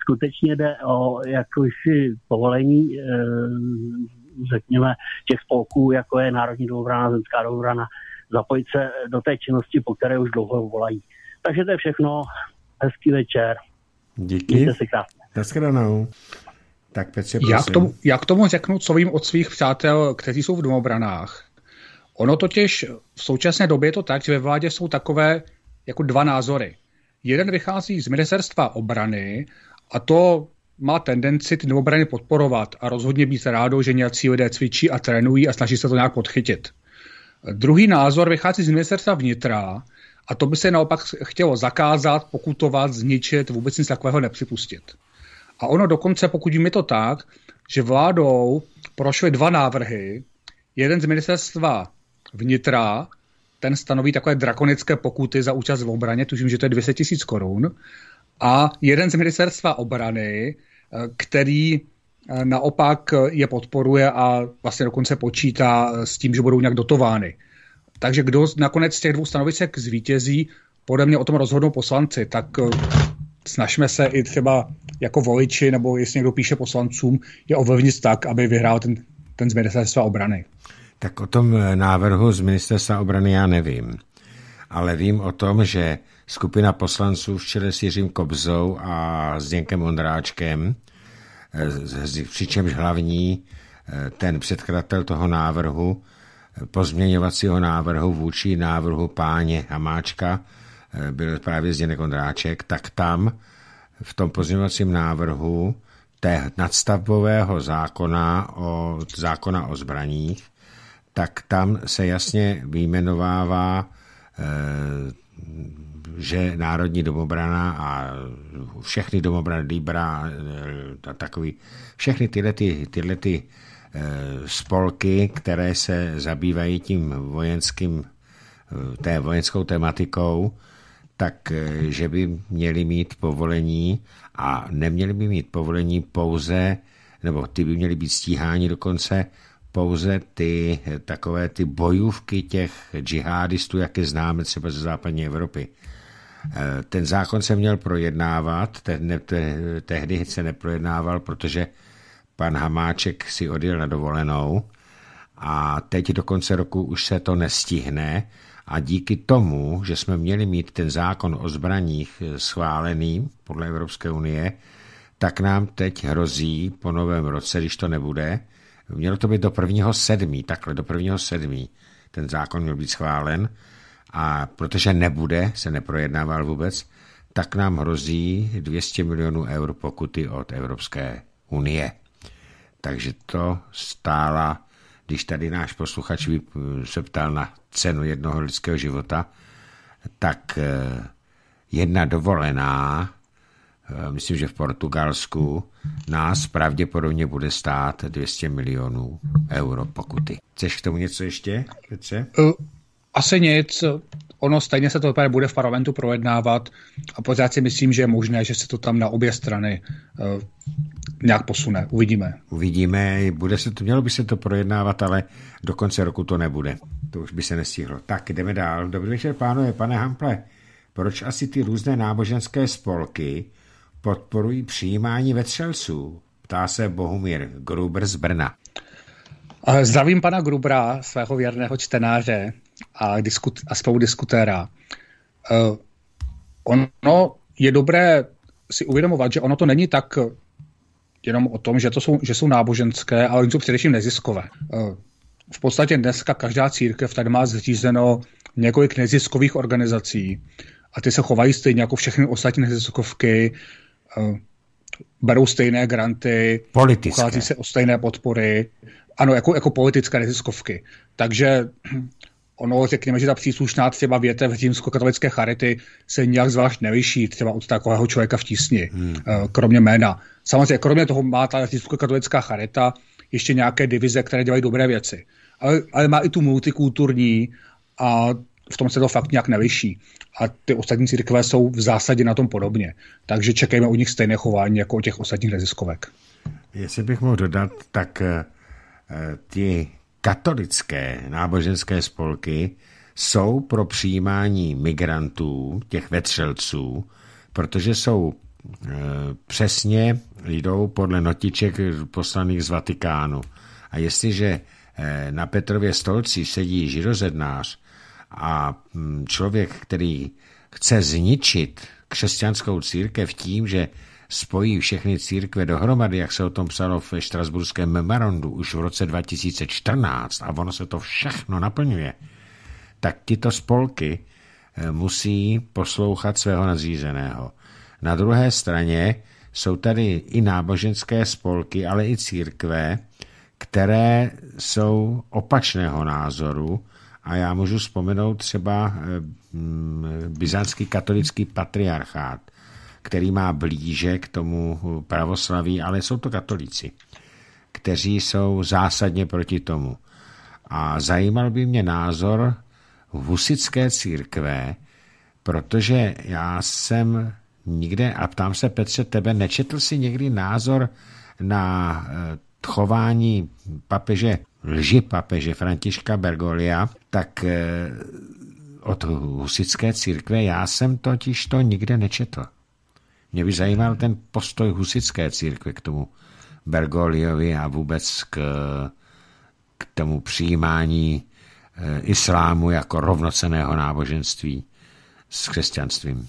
skutečně jde o jakousi povolení, eh, řekněme, těch spolků, jako je Národní dobrana, Zemská dobrana, zapojit se do té činnosti, po které už dlouho volají. Takže to je všechno. Hezký večer.
Díky. Mějte se krásně. Naschledanou. Tak Petře, Já k, tomu,
já k tomu řeknu, co vím od svých přátel, kteří jsou v domobranách. Ono totiž v současné době je to tak, že ve vládě jsou takové jako dva názory. Jeden vychází z ministerstva obrany a to má tendenci ty domobrany podporovat a rozhodně být rádo, že nějací lidé cvičí a trénují a snaží se to nějak podchytit. Druhý názor vychází z ministerstva vnitra a to by se naopak chtělo zakázat, pokutovat, zničit, vůbec nic takového nepřipustit. A ono dokonce, pokud mi to tak, že vládou prošly dva návrhy, jeden z ministerstva vnitra, ten stanoví takové drakonické pokuty za účast v obraně, tuším, že to je 200 tisíc korun, a jeden z ministerstva obrany, eh, který eh, naopak je podporuje a vlastně dokonce počítá eh, s tím, že budou nějak dotovány. Takže kdo nakonec z těch dvou stanovisek zvítězí, podle mě o tom rozhodnou poslanci, tak snažme se i třeba jako voliči, nebo jestli někdo píše poslancům, je ovlivnit tak, aby vyhrál ten, ten z ministerstva obrany.
Tak o tom eh, návrhu z ministerstva obrany já nevím. Ale vím o tom, že skupina poslanců v čele s Jiřím Kobzou a s Děnkem Ondráčkem, eh, přičemž hlavní eh, ten předkratel toho návrhu, pozměňovacího návrhu vůči návrhu páně Hamáčka, Eh, byl právě Zdeněk Ondráček, tak tam v tom pozměňovacím návrhu té nadstavbového zákona o, zákona o zbraních, tak tam se jasně vyjmenovává, eh, že Národní domobrana a všechny domobrany Libra eh, a takový, všechny tyhle, ty, tyhle ty spolky, které se zabývají tím vojenským, té vojenskou tematikou, tak eh, že by měli mít povolení a neměli by mít povolení pouze, nebo ty by měly být stíháni dokonce pouze ty eh, takové ty bojůvky těch džihadistů, jak je známe třeba ze západní Evropy. Eh, ten zákon se měl projednávat, te, te, tehdy se neprojednával, protože pan Hamáček si odjel na dovolenou a teď do konce roku už se to nestihne, a díky tomu, že jsme měli mít ten zákon o zbraních eh, schválený podle Evropské unie, tak nám teď hrozí po novém roce, když to nebude, mělo to být do prvního sedmí, takhle do prvního sedmí ten zákon měl být schválen a protože nebude, se neprojednával vůbec, tak nám hrozí 200 milionů eur pokuty od Evropské unie. Takže to stála když tady náš posluchač se ptal na cenu jednoho lidského života, tak eh, jedna dovolená, eh, myslím, že v Portugalsku, nás pravděpodobně bude stát 200 milionů euro pokuty. Chceš k tomu něco ještě, Petře? Eh,
asi nic ono stejně se to bude v parlamentu projednávat a pořád si myslím, že je možné, že se
to tam na obě strany uh, nějak posune. Uvidíme. Uvidíme, bude se to, mělo by se to projednávat, ale do konce roku to nebude. To už by se nestihlo. Tak jdeme dál. Dobrý večer, pánové, pane Hample. Proč asi ty různé náboženské spolky podporují přijímání vetřelců? Ptá se Bohumír Gruber z Brna. Eh, zdravím pana Grubra, svého věrného čtenáře a, diskut,
a spolu diskutéra. Uh, e, ono je dobré si uvědomovat, že ono to není tak jenom o tom, že, to jsou, že jsou náboženské, ale oni jsou především neziskové. Uh, v podstatě dneska každá církev tady má zřízeno několik neziskových organizací a ty se chovají stejně jako všechny ostatní neziskovky, uh, berou stejné granty, uchází se o stejné podpory, ano, jako, jako politické neziskovky. Takže ono řekněme, že ta příslušná třeba větev římskokatolické charity se nějak zvlášť nevyšší třeba od takového člověka v tísni, hmm. Eh, kromě jména. Samozřejmě kromě toho má ta římskokatolická charita ještě nějaké divize, které dělají dobré věci. Ale, ale má i tu multikulturní a v tom se to fakt nějak nevyší. A ty ostatní církve jsou v zásadě na tom podobně. Takže
čekejme u nich stejné chování jako u těch ostatních neziskovek. Jestli bych mohl dodat, tak eh, eh, ti katolické náboženské spolky jsou pro přijímání migrantů, těch vetřelců, protože jsou e, přesně, jdou podle notiček poslaných z Vatikánu. A jestliže e, na Petrově stolci sedí židozednář a člověk, který chce zničit křesťanskou církev tím, že spojí všechny církve dohromady, jak se o tom psalo ve štrasburském memorandu už v roce 2014 a ono se to všechno naplňuje, tak tyto spolky eh, musí poslouchat svého nadřízeného. Na druhé straně jsou tady i náboženské spolky, ale i církve, které jsou opačného názoru a já můžu vzpomenout třeba eh, mm, eh, byzantský katolický patriarchát, který má blíže k tomu pravoslaví, ale jsou to katolíci, kteří jsou zásadně proti tomu. A zajímal by mě názor husické církve, protože já jsem nikde, a ptám se Petře tebe, nečetl si někdy názor na eh, chování papeže, lži papeže Františka Bergolia, tak eh, od husické církve já jsem totiž to nikde nečetl. Mě by zajímal ten postoj husické církve k tomu Bergoliovi a vůbec k, k tomu přijímání eh, islámu jako rovnoceného náboženství s křesťanstvím.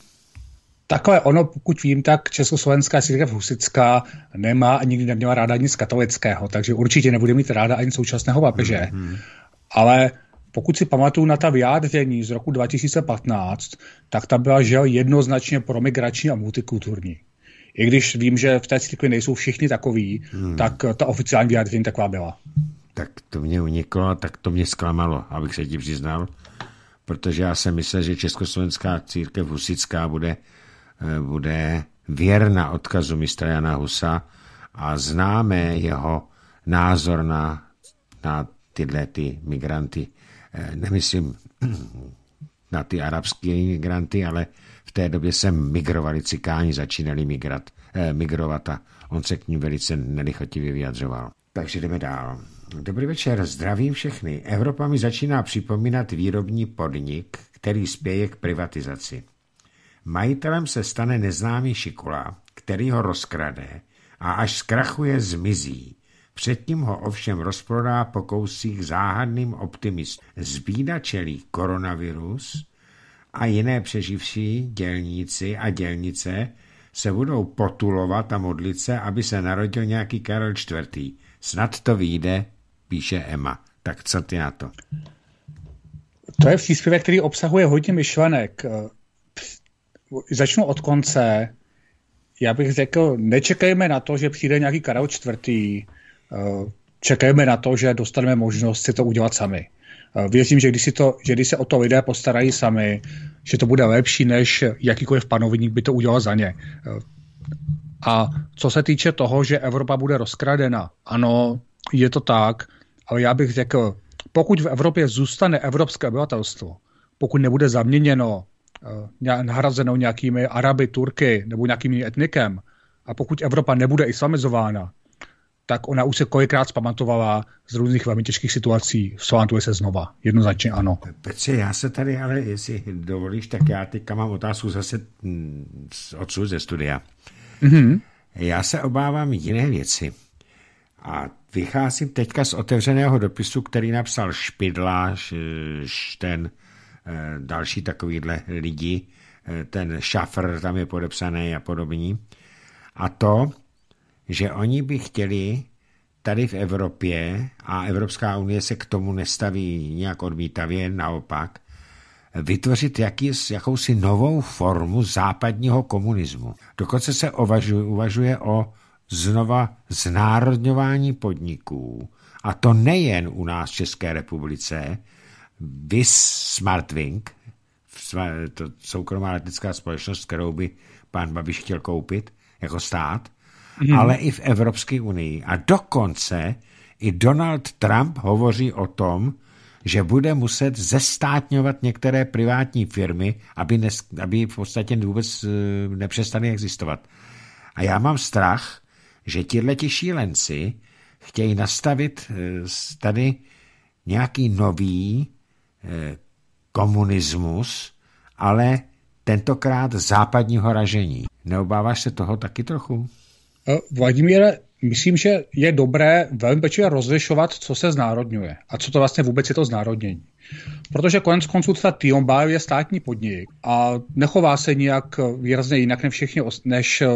Takové ono, pokud vím, tak Československá církev husická nemá a nikdy neměla ráda nic katolického, takže určitě nebude mít ráda ani současného papeže. Mm-hmm. Ale pokud si pamatuju na ta vyjádření z roku 2015, tak ta byla žel jednoznačně promigrační a multikulturní. I když vím, že v té církvi nejsou všichni takový, hmm. tak ta oficiální vyjádření taková byla.
Tak to mě uniklo a tak to mě zklamalo, abych se ti přiznal, protože já jsem myslel, že Československá církev husická bude, eh, bude věrna odkazu mistra Jana Husa a známe jeho názor na, na tyhle ty migranty Eh, nemyslím na ty arabské migranty, ale v té době se migrovali cikáni, začínali migrat, eh, migrovat a on se k ním velice nelichotivě vyjadřoval. Takže jdeme dál. Dobrý večer, zdravím všechny. Evropa mi začíná připomínat výrobní podnik, který spěje k privatizaci. Majitelem se stane neznámý šikula, který ho rozkrade a až zkrachuje, zmizí. Předtím ho ovšem rozprodá po kousích záhadným optimistům. Zbída čelí koronavirus a jiné přeživší dělníci a dělnice se budou potulovat a modlit se, aby se narodil nějaký Karel IV. Snad to vyjde, píše Emma. Tak co ty na to?
To je příspěvek, který obsahuje hodně myšlenek. Eh, začnu od konce. Já bych řekl, nečekejme na to, že přijde nějaký Karel IV. Čekáme na to, že dostaneme možnost si to udělat sami. Eh, věřím, že když, si to, že když se o to lidé postarají sami, že to bude lepší, než jakýkoliv panovník by to udělal za ně. Eh, a co se týče toho, že Evropa bude rozkradena, ano, je to tak, ale já bych řekl, pokud v Evropě zůstane evropské obyvatelstvo, pokud nebude zaměněno, eh, nahrazeno nějakými Araby, Turky nebo nějakým etnikem, a pokud Evropa nebude islamizována, tak ona už se kolikrát zpamatovala z různých velmi těžkých situací, vsvantuje se znova, jednoznačně ano. Petře, já
se tady, ale jestli dovolíš, tak já teďka mám otázku zase mm, odsud ze studia. Mm-hmm. Já se obávám jiné věci. A vycházím teďka z otevřeného dopisu, který napsal Špidla, ten eh, další takovýhle lidi, eh, ten šafr tam je podepsaný a podobní. A to, že oni by chtěli tady v Evropě, a Evropská unie se k tomu nestaví nějak odmítavě, naopak, vytvořit jakýs, jakousi novou formu západního komunismu. Dokonce se uvažuje, uvažuje o znova znárodňování podniků, a to nejen u nás v České republice, vys Smartwing, to soukromá letnická společnost, kterou by pan Babiš chtěl koupit jako stát, hmm. ale i v Evropské unii. A dokonce i Donald Trump hovoří o tom, že bude muset zestátňovat některé privátní firmy, aby, ne, aby v podstatě vůbec eh, nepřestaly existovat. A já mám strach, že tihleti šílenci chtějí nastavit eh, tady nějaký nový eh, komunismus, ale tentokrát západního ražení. Neobáváš se toho taky trochu? Eh,
Vladimíre, myslím, že je dobré velmi pečlivě rozlišovat, co se znárodňuje a co to vlastně vůbec je to znárodnění. Protože konec konců ta Tionbar je státní podnik a nechová se nijak eh, výrazně jinak než, všichni, než eh,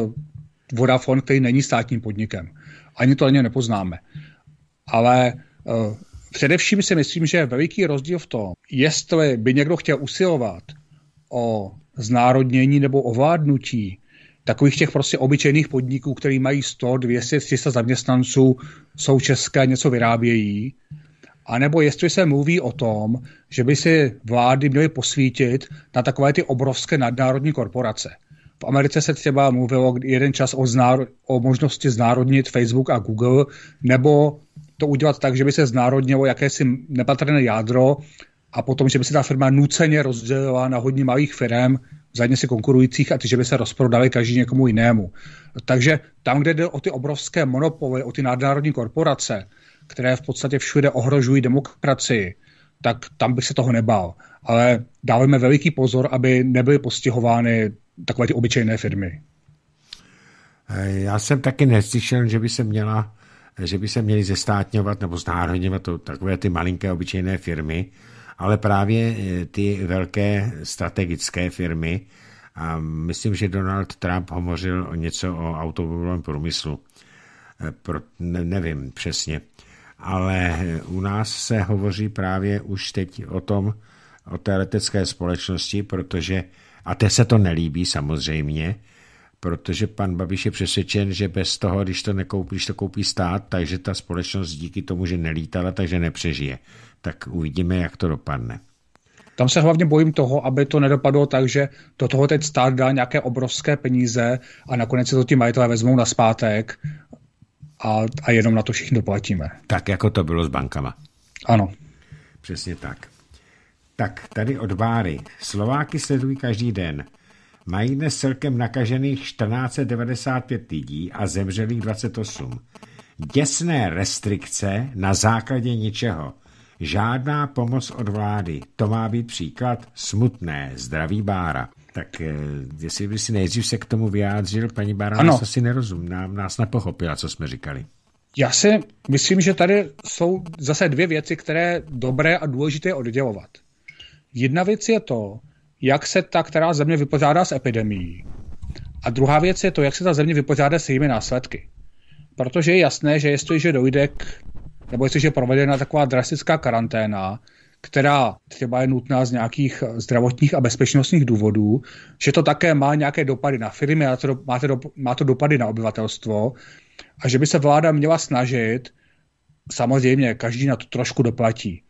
Vodafone, který není státním podnikem. Ani to ani nepoznáme. Ale uh, především si myslím, že je veliký rozdíl v tom, jestli by někdo chtěl usilovat o znárodnění nebo ovládnutí takových těch prostě obyčejných podniků, který mají 100, 200, 300 zaměstnanců, jsou české, něco vyrábějí, a nebo jestli se mluví o tom, že by si vlády měly posvítit na takové ty obrovské nadnárodní korporace. V Americe se třeba mluvilo jeden čas o, znáro- o možnosti znárodnit Facebook a Google, nebo to udělat tak, že by se znárodnilo jakési nepatrné jádro a potom, že by se ta firma nuceně rozdělila na hodně malých firm, vzájemně si konkurujících a ty že by se rozprodali každý někomu jinému. Takže tam, kde jde o ty obrovské monopoly, o ty nadnárodní korporace, které v podstatě všude ohrožují demokracii, tak tam bych se toho nebál. Ale dáváme veliký pozor, aby nebyly postihovány takové ty obyčejné firmy.
Já jsem taky neslyšel, že by se měla že by se měli zestátňovat nebo znárodňovat to, takové ty malinké obyčejné firmy ale právě eh, ty velké strategické firmy a myslím, že Donald Trump hovořil něco o automobilovém průmyslu. Eh, pro, ne, nevím přesně. Ale eh, u nás se hovoří právě už teď o tom, o té letecké společnosti, protože, a te se to nelíbí samozřejmě, protože pan Babiš je přesvědčen, že bez toho, když to, nekoupí, když to koupí stát, takže ta společnost díky tomu, že nelítala, takže nepřežije. Tak uvidíme, jak to dopadne. Tam se hlavně bojím
toho, aby to nedopadlo tak, že do toho teď stát dá nějaké obrovské peníze a nakonec se to ti majitelé vezmou na zpátek a, a jenom na to všichni doplatíme.
Tak, jako to bylo s bankama. Ano. Přesně tak. Tak, tady od Báry. Slováky sledují každý den. Mají dnes celkem nakažených 1495 lidí a zemřelých 28. Děsné restrikce na základě ničeho. Žádná pomoc od vlády. To má být příklad smutné. Zdraví Bára. Tak eh, jestli by si nejdřív se k tomu vyjádřil, paní Bára, ano. nás asi nerozum, nám, nás nepochopila, co jsme říkali.
Já si myslím, že tady jsou zase dvě věci, které dobré a důležité oddělovat. Jedna věc je to, jak se ta která země vypořádá s epidemií. A druhá věc je to, jak se ta země vypořádá s jejími následky. Protože je jasné, že jestliže dojde k, nebo jestliže provedena taková drastická karanténa, která třeba je nutná z nějakých zdravotních a bezpečnostních důvodů, že to také má nějaké dopady na firmy, má to, má to, má to dopady na obyvatelstvo a že by se vláda měla snažit, samozřejmě každý na to trošku doplatí,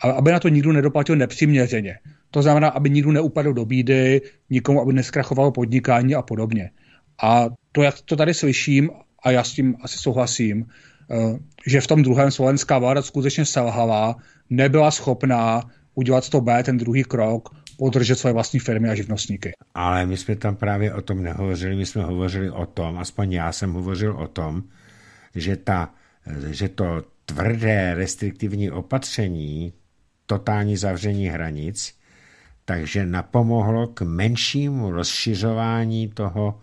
ale aby na to nikdo nedoplatil nepřiměřeně. To znamená, aby nikdo neupadl do bídy, nikomu, aby neskrachovalo podnikání a podobně. A to, jak to tady slyším, a já s tím asi souhlasím, eh, že v tom druhém slovenská vláda skutečně selhala, nebyla schopná udělat to B, ten druhý krok, podržet své vlastní firmy a živnostníky.
Ale my jsme tam právě o tom nehovořili, my jsme hovořili o tom, aspoň já jsem hovořil o tom, že, ta, že to tvrdé restriktivní opatření, totální zavření hranic, takže napomohlo k menšímu rozšiřování toho,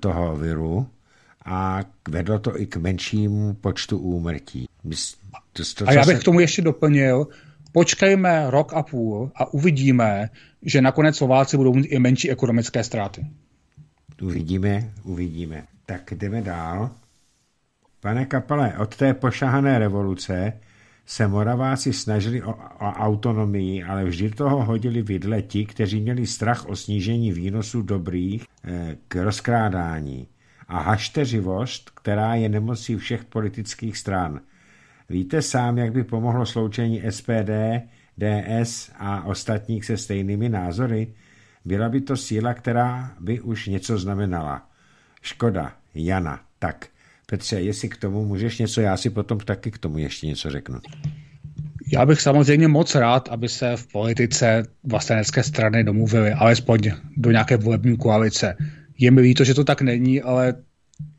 toho viru a vedlo to i k menšímu počtu úmrtí. To, to, a já bych se... k tomu
ještě doplnil, počkejme rok a půl a uvidíme,
že nakonec Slováci budou mít i menší ekonomické ztráty. Uvidíme, uvidíme. Tak jdeme dál. Pane kapale, od té pošahané revoluce se Moraváci snažili o, o autonomii, ale vždy toho hodili vidle ti, kteří měli strach o snížení výnosů dobrých e, k rozkrádání. A hašteřivost, která je nemocí všech politických stran. Víte sám, jak by pomohlo sloučení SPD, DS a ostatních se stejnými názory? Byla by to síla, která by už něco znamenala. Škoda, Jana, tak – Petře, jestli k tomu můžeš něco, já si potom taky k tomu ještě něco řeknu. Já bych samozřejmě moc rád, aby se v politice vlastenecké strany
domluvily, alespoň do nějaké volební koalice. Je mi líto, že to tak není, ale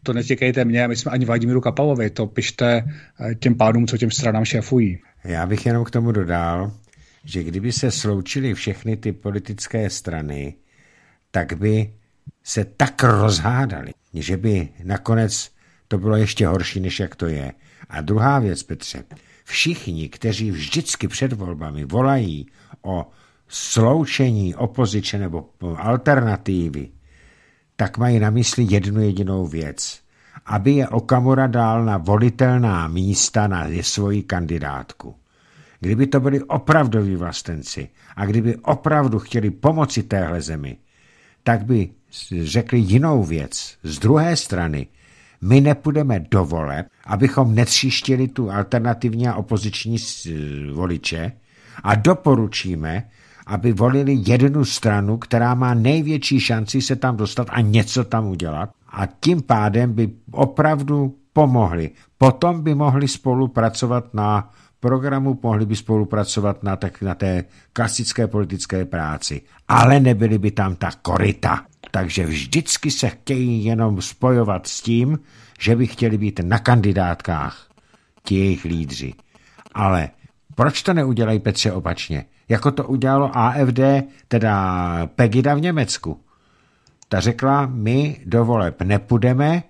to netěkejte mě, my jsme ani Vladimíru Kapalovi, to pište eh, těm pádům, co těm stranám
šéfují. Já bych jenom k tomu dodal, že kdyby se sloučily všechny ty politické strany, tak by se tak rozhádali, že by nakonec to bylo ještě horší, než jak to je. A druhá věc, Petře, všichni, kteří vždycky před volbami volají o sloučení opozice nebo alternativy, tak mají na mysli jednu jedinou věc. Aby je Okamura dal na volitelná místa na svoji kandidátku. Kdyby to byli opravdoví vlastenci a kdyby opravdu chtěli pomoci téhle zemi, tak by řekli jinou věc. Z druhé strany – my nepůjdeme do voleb, abychom netříštili tu alternativní a opoziční e, voliče a doporučíme, aby volili jednu stranu, která má největší šanci se tam dostat a něco tam udělat a tím pádem by opravdu pomohli. Potom by mohli spolupracovat na programu, mohli by spolupracovat na, tak, na té klasické politické práci, ale nebyly by tam ta korita takže vždycky se chtějí jenom spojovat s tím, že by chtěli být na kandidátkách, ti jejich lídři. Ale proč to neudělají Petře opačně? Jako to udělalo AFD, teda Pegida v Německu. Ta řekla, my do voleb nepůjdeme,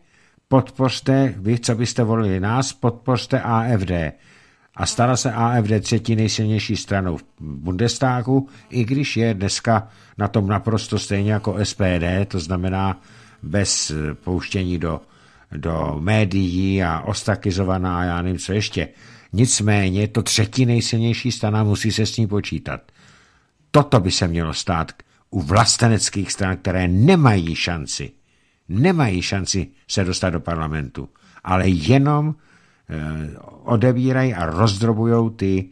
podpořte, vy, co byste volili nás, podpořte AFD a stala se AFD třetí nejsilnější stranou v Bundestagu, i když je dneska na tom naprosto stejně jako SPD, to znamená bez eh, pouštění do, do médií a ostakizovaná a já nevím co ještě. Nicméně to třetí nejsilnější strana musí se s ní počítat. Toto by se mělo stát u vlasteneckých stran, které nemají šanci, nemají šanci se dostat do parlamentu, ale jenom Eh, odevírají a rozdrobují ty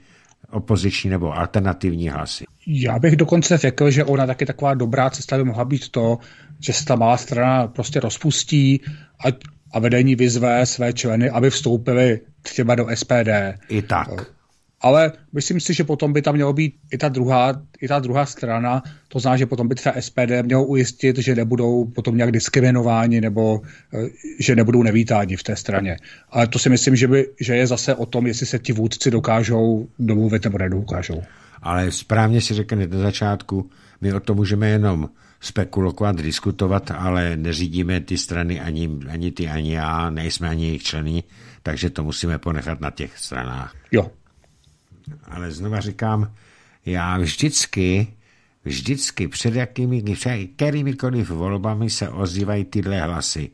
opoziční nebo alternativní hlasy.
Já bych dokonce řekl, že ona taky taková dobrá cesta by mohla být to, že se ta malá strana prostě rozpustí a, a vedení vyzve své členy, aby vstoupili třeba do SPD. I tak. Eh, ale myslím si, že potom by tam mělo být i ta druhá, i ta druhá strana, to znamená, že potom by třeba SPD mělo ujistit, že nebudou potom nějak diskriminováni nebo eh, že nebudou nevítáni v té straně. Ale to si myslím, že, by, že je zase o tom, jestli se ti vůdci dokážou domluvit nebo nedokážou.
Ale správně si řekne na začátku, my o tom můžeme jenom spekulovat, diskutovat, ale neřídíme ty strany ani, ani ty, ani já, nejsme ani jejich členy, takže to musíme ponechat na těch stranách. Jo, ale znova říkám, já vždycky, vždycky před jakými, kterýmikoliv volbami se ozývají tyhle hlasy.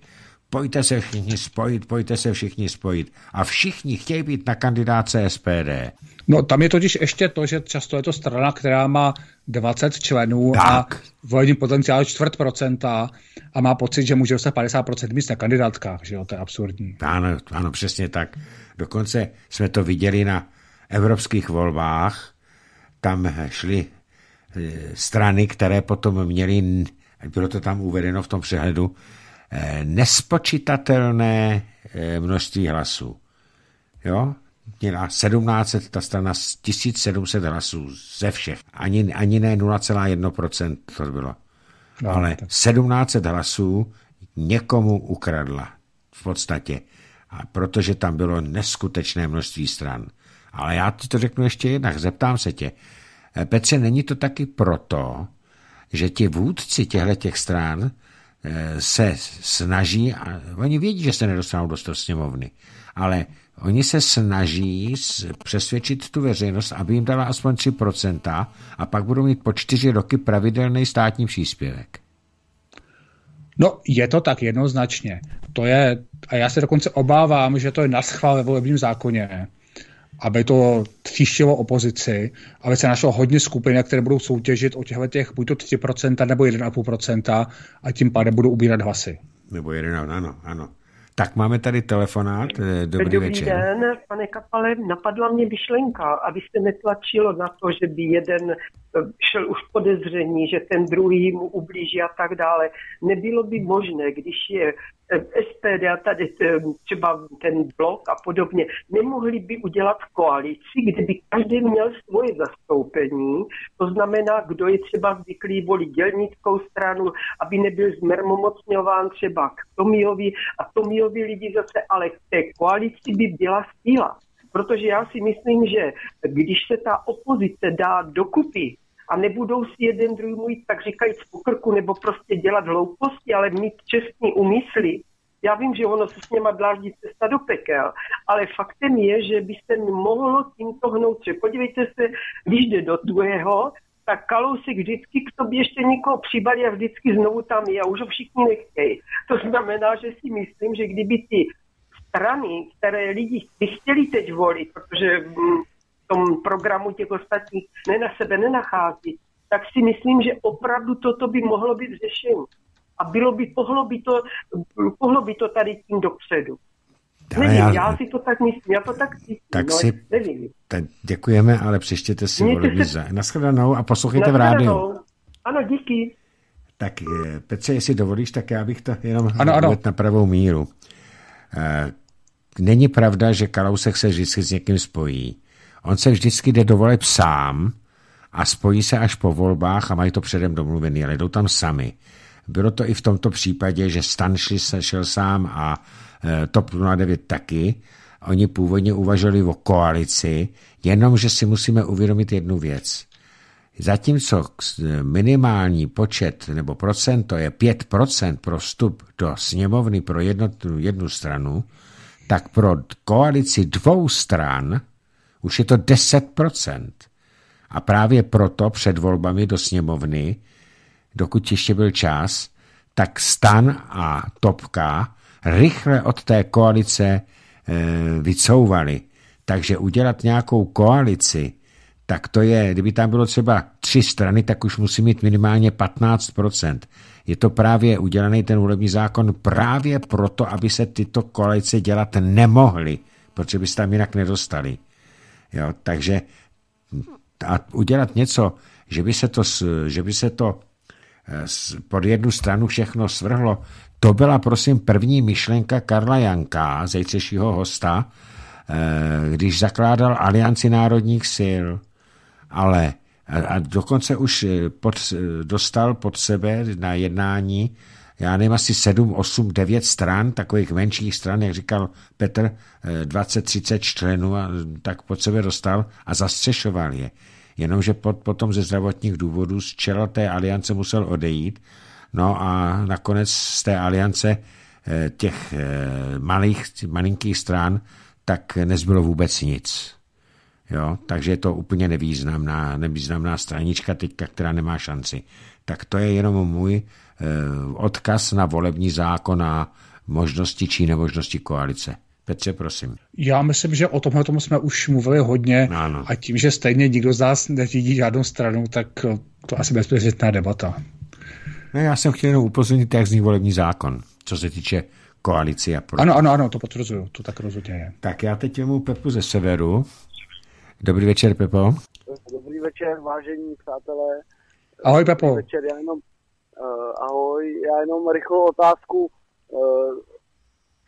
Pojďte se všichni spojit, pojďte se všichni spojit. A všichni chtějí být na kandidáce SPD. No tam je totiž ještě to, že často je to strana, která má 20 členů
tak. a volení potenciál čtvrt procenta a má pocit, že může dostat 50% míst na kandidátkách, že jo, to je absurdní.
Ano, ano, přesně tak. Dokonce jsme to viděli na evropských volbách tam šly eh, strany, které potom měly, bylo to tam uvedeno v tom přehledu, eh, nespočitatelné eh, množství hlasů. Jo? Měla 1700, ta strana 1700 hlasů ze všech. Ani, ani ne 0,1% to bylo. No, Ale tak. 1700 hlasů někomu ukradla v podstatě. A protože tam bylo neskutečné množství stran. Ale já ti to řeknu ještě jinak, zeptám se tě. Eh, Petře, není to taky proto, že ti vůdci těchto těch stran eh, se snaží, a oni vědí, že se nedostanou do sněmovny, ale oni se snaží přesvědčit tu veřejnost, aby jim dala aspoň 3% a pak budou mít po čtyři roky pravidelný státní příspěvek. No, je
to tak jednoznačně. To je, a já se dokonce obávám, že to je naschvál ve volebním zákoně, aby to tříštilo opozici, aby se našlo hodně skupin, které budou soutěžit o těchto těch buď to 3% nebo 1,5% a tím pádem budou ubírat hlasy.
Nebo 1, ano, ano. Tak máme tady telefonát. Eh, dobrý, Dobrý večer.
den, pane Kapale. Napadla mě myšlenka, aby se netlačilo na to, že by jeden eh, šel už podezření, že ten druhý mu ublíží a tak dále. Nebylo by možné, když je SPD a tady eh, třeba ten blok a podobně, nemohli by udělat koalici, kdyby každý měl svoje zastoupení, to znamená, kdo je třeba zvyklý volit dělnickou stranu, aby nebyl zmermomocňován třeba k Tomiovi a Tomiovi lidi zase, ale k té koalici by byla síla. Protože já si myslím, že když se ta opozice dá dokupy, a nebudou si jeden druhý mít, tak říkajíc po krku nebo prostě dělat hlouposti, ale mít čestní úmysly. Já vím, že ono se s něma dláždí cesta do pekel, ale faktem je, že by se mohlo tímto hnout. Podívejte se, když jde do druhého, tak Kalousek vždycky k tobě ještě někoho přibalí a vždycky znovu tam je a už ho všichni nechtějí. To znamená, že si myslím, že kdyby ty strany, které lidi by chtěli teď volit, protože mm, tom programu těch ostatních ne na sebe nenachází, tak si myslím, že opravdu toto by mohlo být řešení. A bylo by, pohlo by to, pohlo by to tady tím dopředu. Ale nevím, já, já si to tak myslím, já to tak cítím, tak no, si, nevím.
Tak děkujeme, ale přečtěte si volební se... Naschledanou a poslouchejte v rádiu.
Ano, díky.
Tak eh, Petře, jestli dovolíš, tak já bych to jenom ano, ano. na pravou míru. Eh, není pravda, že Kalousek se vždycky s někým spojí. On se vždycky jde do voleb sám a spojí se až po volbách a mají to předem domluvený, ale jdou tam sami. Bylo to i v tomto případě, že Stan šli, se šel sám a e, TOP 09 taky. Oni původně uvažovali o koalici, jenomže si musíme uvědomit jednu věc. Zatímco eh, minimální počet nebo procento je 5% pro vstup do sněmovny pro jednu, jednu stranu, tak pro koalici dvou stran už je to 10%. A právě proto před volbami do sněmovny, dokud ještě byl čas, tak Stan a Topka rychle od té koalice eh, vycouvali. Takže udělat nějakou koalici, tak to je, kdyby tam bylo třeba tři strany, tak už musí mít minimálně 15%. Je to právě udělaný ten volební zákon právě proto, aby se tyto koalice dělat nemohly, protože by se tam jinak nedostali. Jo, takže a udělat něco, že by se to, že by se to eh, pod jednu stranu všechno svrhlo, to byla prosím první myšlenka Karla Janka, zejtřejšího hosta, eh, když zakládal Alianci národních sil, ale a dokonce už eh, pod, dostal pod sebe na jednání já nevím, asi 7, 8, 9 stran, takových menších stran, jak říkal Petr, 20, eh, 30 členů a eh, tak pod sebe dostal a zastřešoval je. Jenomže pod, potom ze zdravotních důvodů z čela té aliance musel odejít, no a nakonec z té aliance eh, těch malých, malinkých stran tak nezbylo vůbec nic. Jo? Takže je to úplně nevýznamná, nevýznamná stranička teďka, která nemá šanci. Tak to je jenom můj Eh, odkaz na volební zákon a možnosti či nemožnosti koalice. Petře, prosím.
Já myslím, že o tomhle tomu jsme už mluvili hodně ano. a tím, že stejně nikdo z nás neřídí žádnou stranu, tak
to asi bezpečná debata. No, já jsem chtěl jenom upozornit, jak zní volební zákon, co se týče koalici a proti. Ano, ano, ano, to potvrzuju, to tak rozhodně je. Tak já teď jemu Pepu ze severu. Dobrý večer, Pepo.
Dobrý večer, vážení přátelé. Ahoj, Pepo. Dobrý večer, já jenom Eh, ahoj, já jenom rychlou otázku. Eh,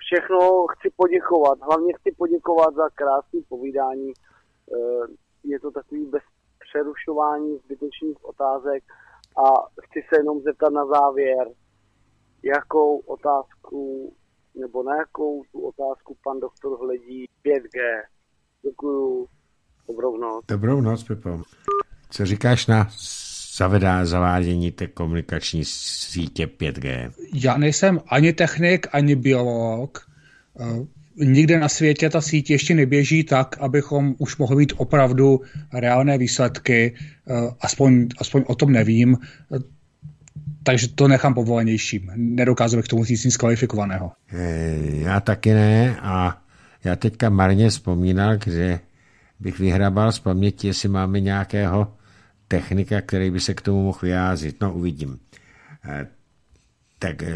všechno chci poděkovat, hlavně chci poděkovat za krásné povídání. Eh, je to takový bez přerušování zbytečných otázek a chci se jenom zeptat na závěr, jakou otázku nebo na jakou tu otázku pan doktor hledí 5G. Děkuju.
Dobrou noc.
Dobrou noc, Pepo. Co říkáš na zavedá zavádění té komunikační sítě 5G?
Já nejsem ani technik, ani biolog. Eh, nikde na světě ta síť ještě neběží tak, abychom už mohli mít opravdu reálné výsledky. Eh, aspoň, aspoň o tom nevím. Eh, takže to nechám povolenějším. Nedokázal bych tomu říct nic kvalifikovaného.
Já taky ne a já teďka marně vzpomínal, že bych vyhrabal z paměti, jestli máme nějakého technika, který by se k tomu mohl vyjádřit. No, uvidím. Eh, tak eh,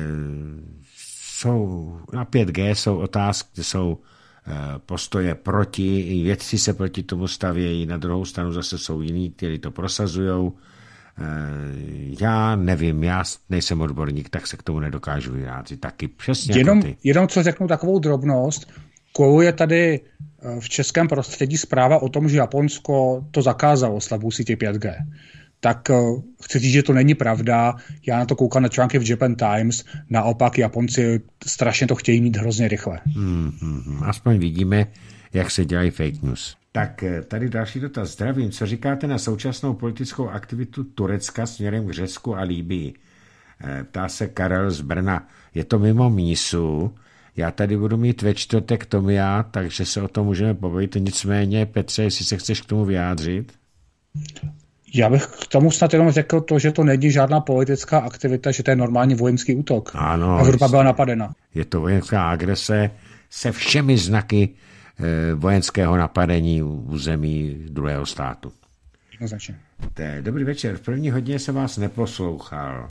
jsou, na 5G jsou otázky, jsou eh, postoje proti, i vědci se proti tomu stavějí, na druhou stranu zase jsou jiní, kteří to prosazují. Já nevím, já nejsem odborník, tak se k tomu nedokážu vyjádřit. Taky přesně. Jako jenom, jenom
co řeknu takovou drobnost, koluje tady eh, v českém prostředí zpráva o tom, že Japonsko to zakázalo slabou sítě 5G. Tak eh, chci říct, že to není pravda. Já na to koukám na články v Japan Times. Naopak Japonci strašně to chtějí mít
hrozně rychle. Hmm, hmm, hmm. aspoň vidíme, jak se dělají fake news. Tak eh, tady další dotaz. Zdravím. Co říkáte na současnou politickou aktivitu Turecka směrem k Řecku a Líbii? Ptá se Karel z Brna. Je to mimo mísu? Já tady budu mít ve čtvrtek Tomia, takže se o tom můžeme pobavit. Nicméně, Petře, jestli se chceš k tomu vyjádřit. Já bych k tomu snad jenom řekl to, že to není žádná
politická aktivita, že to je normální vojenský útok.
Ano. Evropa byla napadena. Je to vojenská agrese se všemi znaky eh, vojenského napadení území druhého státu. Jednoznačně. Dobrý večer. V první hodině jsem vás neposlouchal.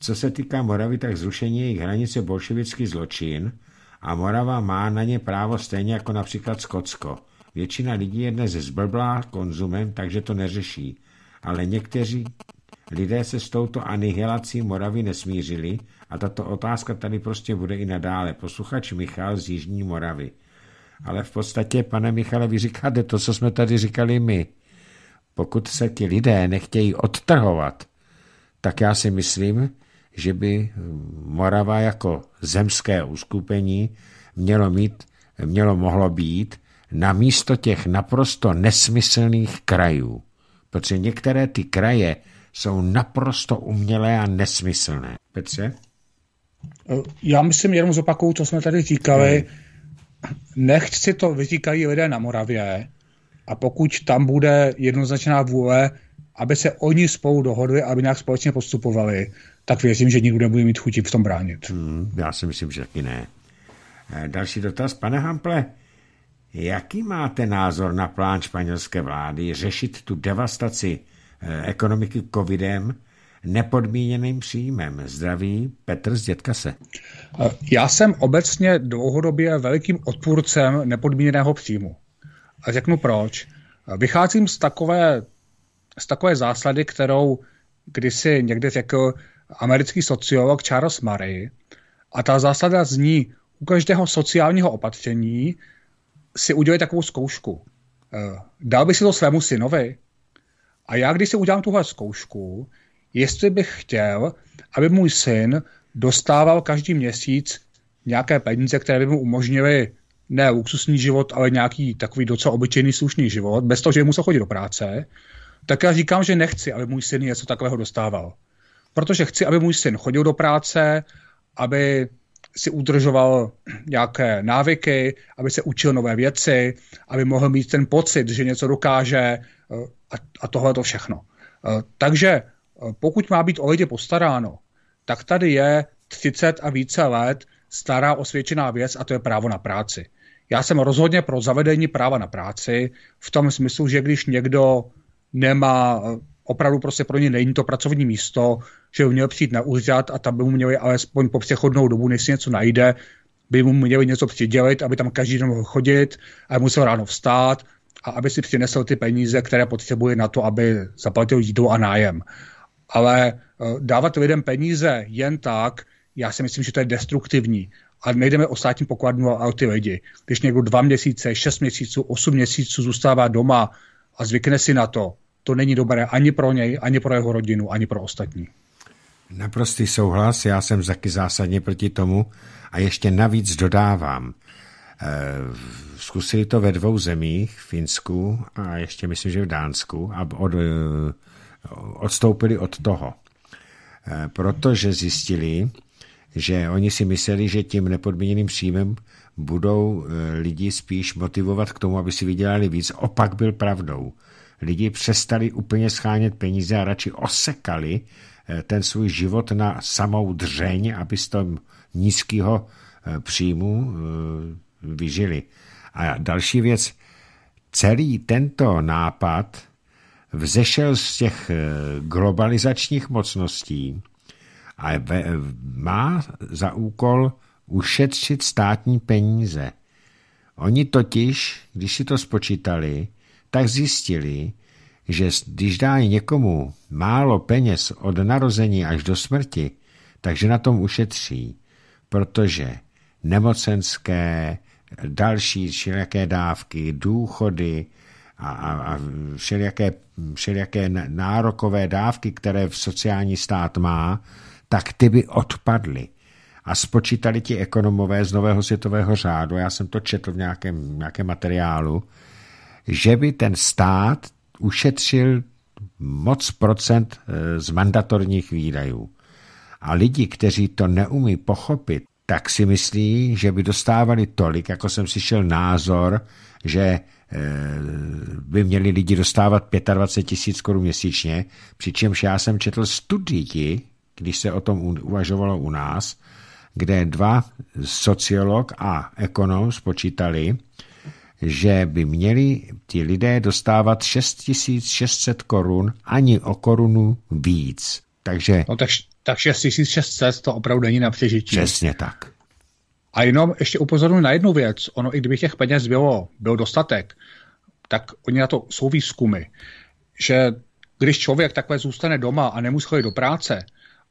Co se týká Moravy, tak zrušení jejich hranice bolševický zločin a Morava má na ně právo stejně jako například Skotsko. Většina lidí je dnes zblblá konzumem, takže to neřeší. Ale někteří lidé se s touto anihilací Moravy nesmířili a tato otázka tady prostě bude i nadále. Posluchač Michal z Jižní Moravy. Ale v podstatě, pane Michale, vy říkáte to, co jsme tady říkali my. Pokud se ti lidé nechtějí odtrhovat, tak já si myslím, že by Morava jako zemské uskupení mělo, mít, mělo mohlo být na místo těch naprosto nesmyslných krajů. Protože některé ty kraje jsou naprosto umělé a nesmyslné. Petře?
Eh, já myslím, jenom zopakuju, co jsme tady říkali. Hmm. Nechť si to vyříkají lidé na Moravě a pokud tam bude jednoznačná vůle, aby se oni spolu dohodli, aby nějak společně
postupovali, tak věřím, že nikdo bude mít chuti v tom
bránit. Hmm,
já si myslím, že taky ne. Eh, další dotaz, pane Hample. Jaký máte názor na plán španělské vlády řešit tu devastaci eh, ekonomiky covidem nepodmíněným příjmem? Zdraví Petr z Dětkase. Eh, já jsem
obecně dlouhodobě velkým odpůrcem nepodmíněného příjmu. A řeknu proč. Vycházím z takové, z takové zásady, kterou kdysi někde řekl americký sociolog Charles Murray. A ta zásada zní, u každého sociálního opatření si udělej takovou zkoušku. Eh, dal by si to svému synovi? A já, když si udělám tuhle zkoušku, jestli bych chtěl, aby můj syn dostával každý měsíc nějaké peníze, které by mu umožnily ne luxusní život, ale nějaký takový docela obyčejný slušný život, bez toho, že by musel chodit do práce, tak já říkám, že nechci, aby můj syn něco takového dostával protože chci, aby můj syn chodil do práce, aby si udržoval nějaké návyky, aby se učil nové věci, aby mohl mít ten pocit, že něco dokáže eh, a, a tohle to všechno. Eh, takže eh, pokud má být o lidi postaráno, tak tady je 30 a více let stará osvědčená věc a to je právo na práci. Já jsem rozhodně pro zavedení práva na práci v tom smyslu, že když někdo nemá opravdu prostě pro ně není to pracovní místo, že by měl přijít na úřad a tam by mu měli alespoň po přechodnou dobu, než si něco najde, by mu měli něco přidělit, aby tam každý den mohl chodit a musel ráno vstát a aby si přinesl ty peníze, které potřebuje na to, aby zaplatil jídlo a nájem. Ale eh, dávat lidem peníze jen tak, já si myslím, že to je destruktivní. A nejdeme o státní pokladnu a o ty lidi. Když někdo dva měsíce, šest měsíců, osm měsíců zůstává doma a zvykne si na to, to není dobré ani pro něj, ani pro jeho rodinu, ani pro ostatní.
Naprostý souhlas, já jsem taky zásadně proti tomu a ještě navíc dodávám. Eh, zkusili to ve dvou zemích, Finsku a ještě myslím, že v Dánsku a od, eh, odstoupili od toho, eh, protože zjistili, že oni si mysleli, že tím nepodmíněným příjmem budou lidi spíš motivovat k tomu, aby si vydělali víc. Opak byl pravdou lidi přestali úplně schánět peníze a radši osekali eh, ten svůj život na samou dřeň, aby z toho nízkého eh, příjmu eh, vyžili. A další věc, celý tento nápad vzešel z těch globalizačních mocností a má za úkol ušetřit státní peníze. Oni totiž, když si to spočítali, tak zjistili, že když dá někomu málo peněz od narození až do smrti, takže na tom ušetří, protože nemocenské, další všelijaké dávky, důchody a, a, a všelijaké, všelijaké nárokové dávky, které v sociální stát má, tak ty by odpadly. A spočítali ti ekonomové z Nového světového řádu, já jsem to četl v nějakém, nějakém materiálu, že by ten stát ušetřil moc procent eh, z mandatorních výdajů. A lidi, kteří to neumí pochopit, tak si myslí, že by dostávali tolik, jako jsem slyšel názor, že eh, by měli lidi dostávat 25 tisíc korun měsíčně, přičemž já jsem četl studii, když se o tom uvažovalo u nás, kde dva sociolog a ekonom spočítali, že by měli ti lidé dostávat 6600 korun, ani o korunu víc. Takže...
No tak, tak 6600 to opravdu není na přežití. Přesně
tak. A jenom
ještě upozorňuji na jednu věc. Ono, i kdyby těch peněz bylo, byl dostatek, tak oni na to jsou výzkumy, že když člověk takhle zůstane doma a nemusí chodit do práce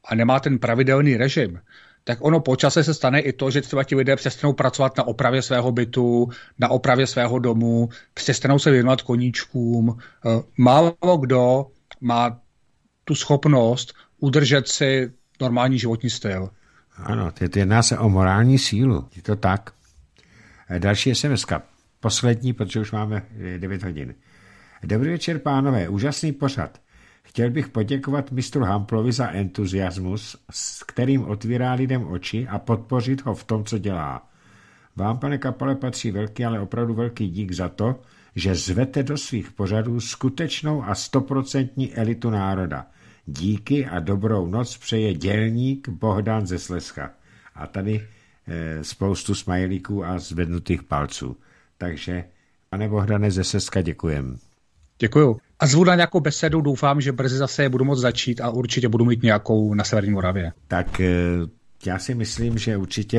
a nemá ten pravidelný režim, tak ono počase se stane i to, že třeba ti lidé přestanou pracovat na opravě svého bytu, na opravě svého domu, přestanou se věnovat koníčkům. Eh, málo kdo má tu schopnost udržet si normální životní styl.
Ano, teď jedná se o morální sílu, je to tak. Eh, další sms -ka. poslední, protože už máme 9 eh, hodin. Dobrý večer, pánové, úžasný pořad. Chtěl bych poděkovat mistru Hamplovi za entuziasmus, s kterým otvírá lidem oči a podpořit ho v tom, co dělá. Vám, pane Kapale, patří velký, ale opravdu velký dík za to, že zvete do svých pořadů skutečnou a stoprocentní elitu národa. Díky a dobrou noc přeje dělník Bohdan ze Slezka. A tady e, spoustu smajlíků a zvednutých palců. Takže, pane Bohdane ze Slezka, děkujem.
Děkuju a zvu na nějakou besedu, doufám, že brzy zase je budu moc začít a určitě budu mít
nějakou na Severní Moravě. Tak eh, já si myslím, že určitě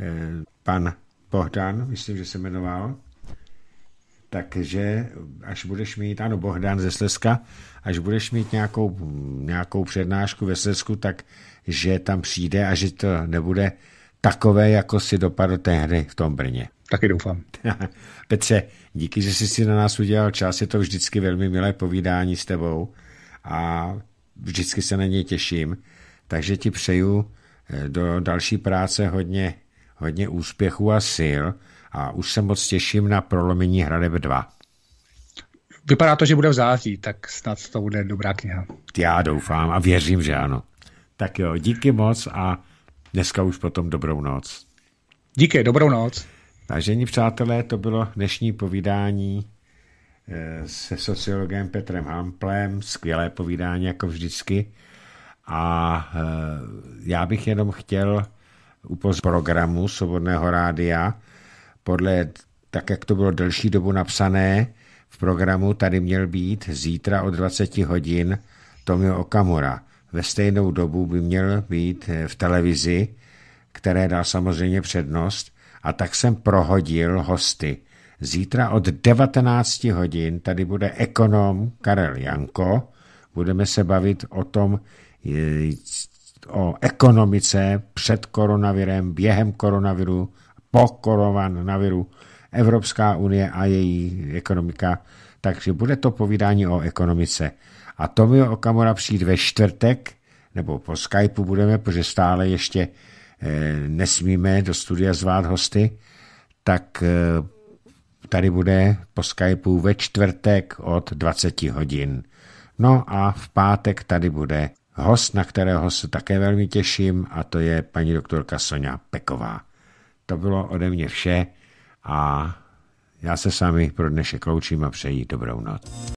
eh, pan Bohdan, myslím, že se jmenoval, takže až budeš mít, ano, Bohdan ze Slezska, až budeš mít nějakou, nějakou přednášku ve Slezsku, tak že tam přijde a že to nebude takové, jako si dopadl tehdy v tom Brně. Taky doufám. Petře, díky, že jsi si na nás udělal čas. Je to vždycky velmi milé povídání s tebou a vždycky se na něj těším. Takže ti přeju eh, do další práce hodně, hodně úspěchů a sil a už se moc těším na prolomení Hradeb 2.
Vypadá to, že bude v září, tak snad to bude dobrá kniha.
Já doufám a věřím, že ano. Tak jo, díky moc a dneska už potom dobrou noc. Díky, dobrou noc. Vážení přátelé, to bylo dnešní povídání eh, se sociologem Petrem Hamplem, skvělé povídání jako vždycky. A eh, já bych jenom chtěl upozornit programu Svobodného rádia, podle, tak jak to bylo delší dobu napsané, v programu tady měl být zítra o 20 hodin Tomio Okamura. Ve stejnou dobu by měl být eh, v televizi, které dá samozřejmě přednost, a tak jsem prohodil hosty. Zítra od 19 hodin tady bude ekonom Karel Janko. Budeme se bavit o tom, o ekonomice před koronavirem, během koronaviru, po koronaviru, Evropská unie a její ekonomika. Takže bude to povídání o ekonomice. A Tomio Okamura přijde ve čtvrtek, nebo po Skypeu budeme, protože stále ještě Eh, nesmíme do studia zvát hosty, tak eh, tady bude po Skypeu ve čtvrtek od 20 hodin. No a v pátek tady bude host, na kterého se také velmi těším, a to je paní doktorka Sonja Peková. To bylo ode mě vše a já se s vámi pro dnešek loučím a přeji dobrou
noc.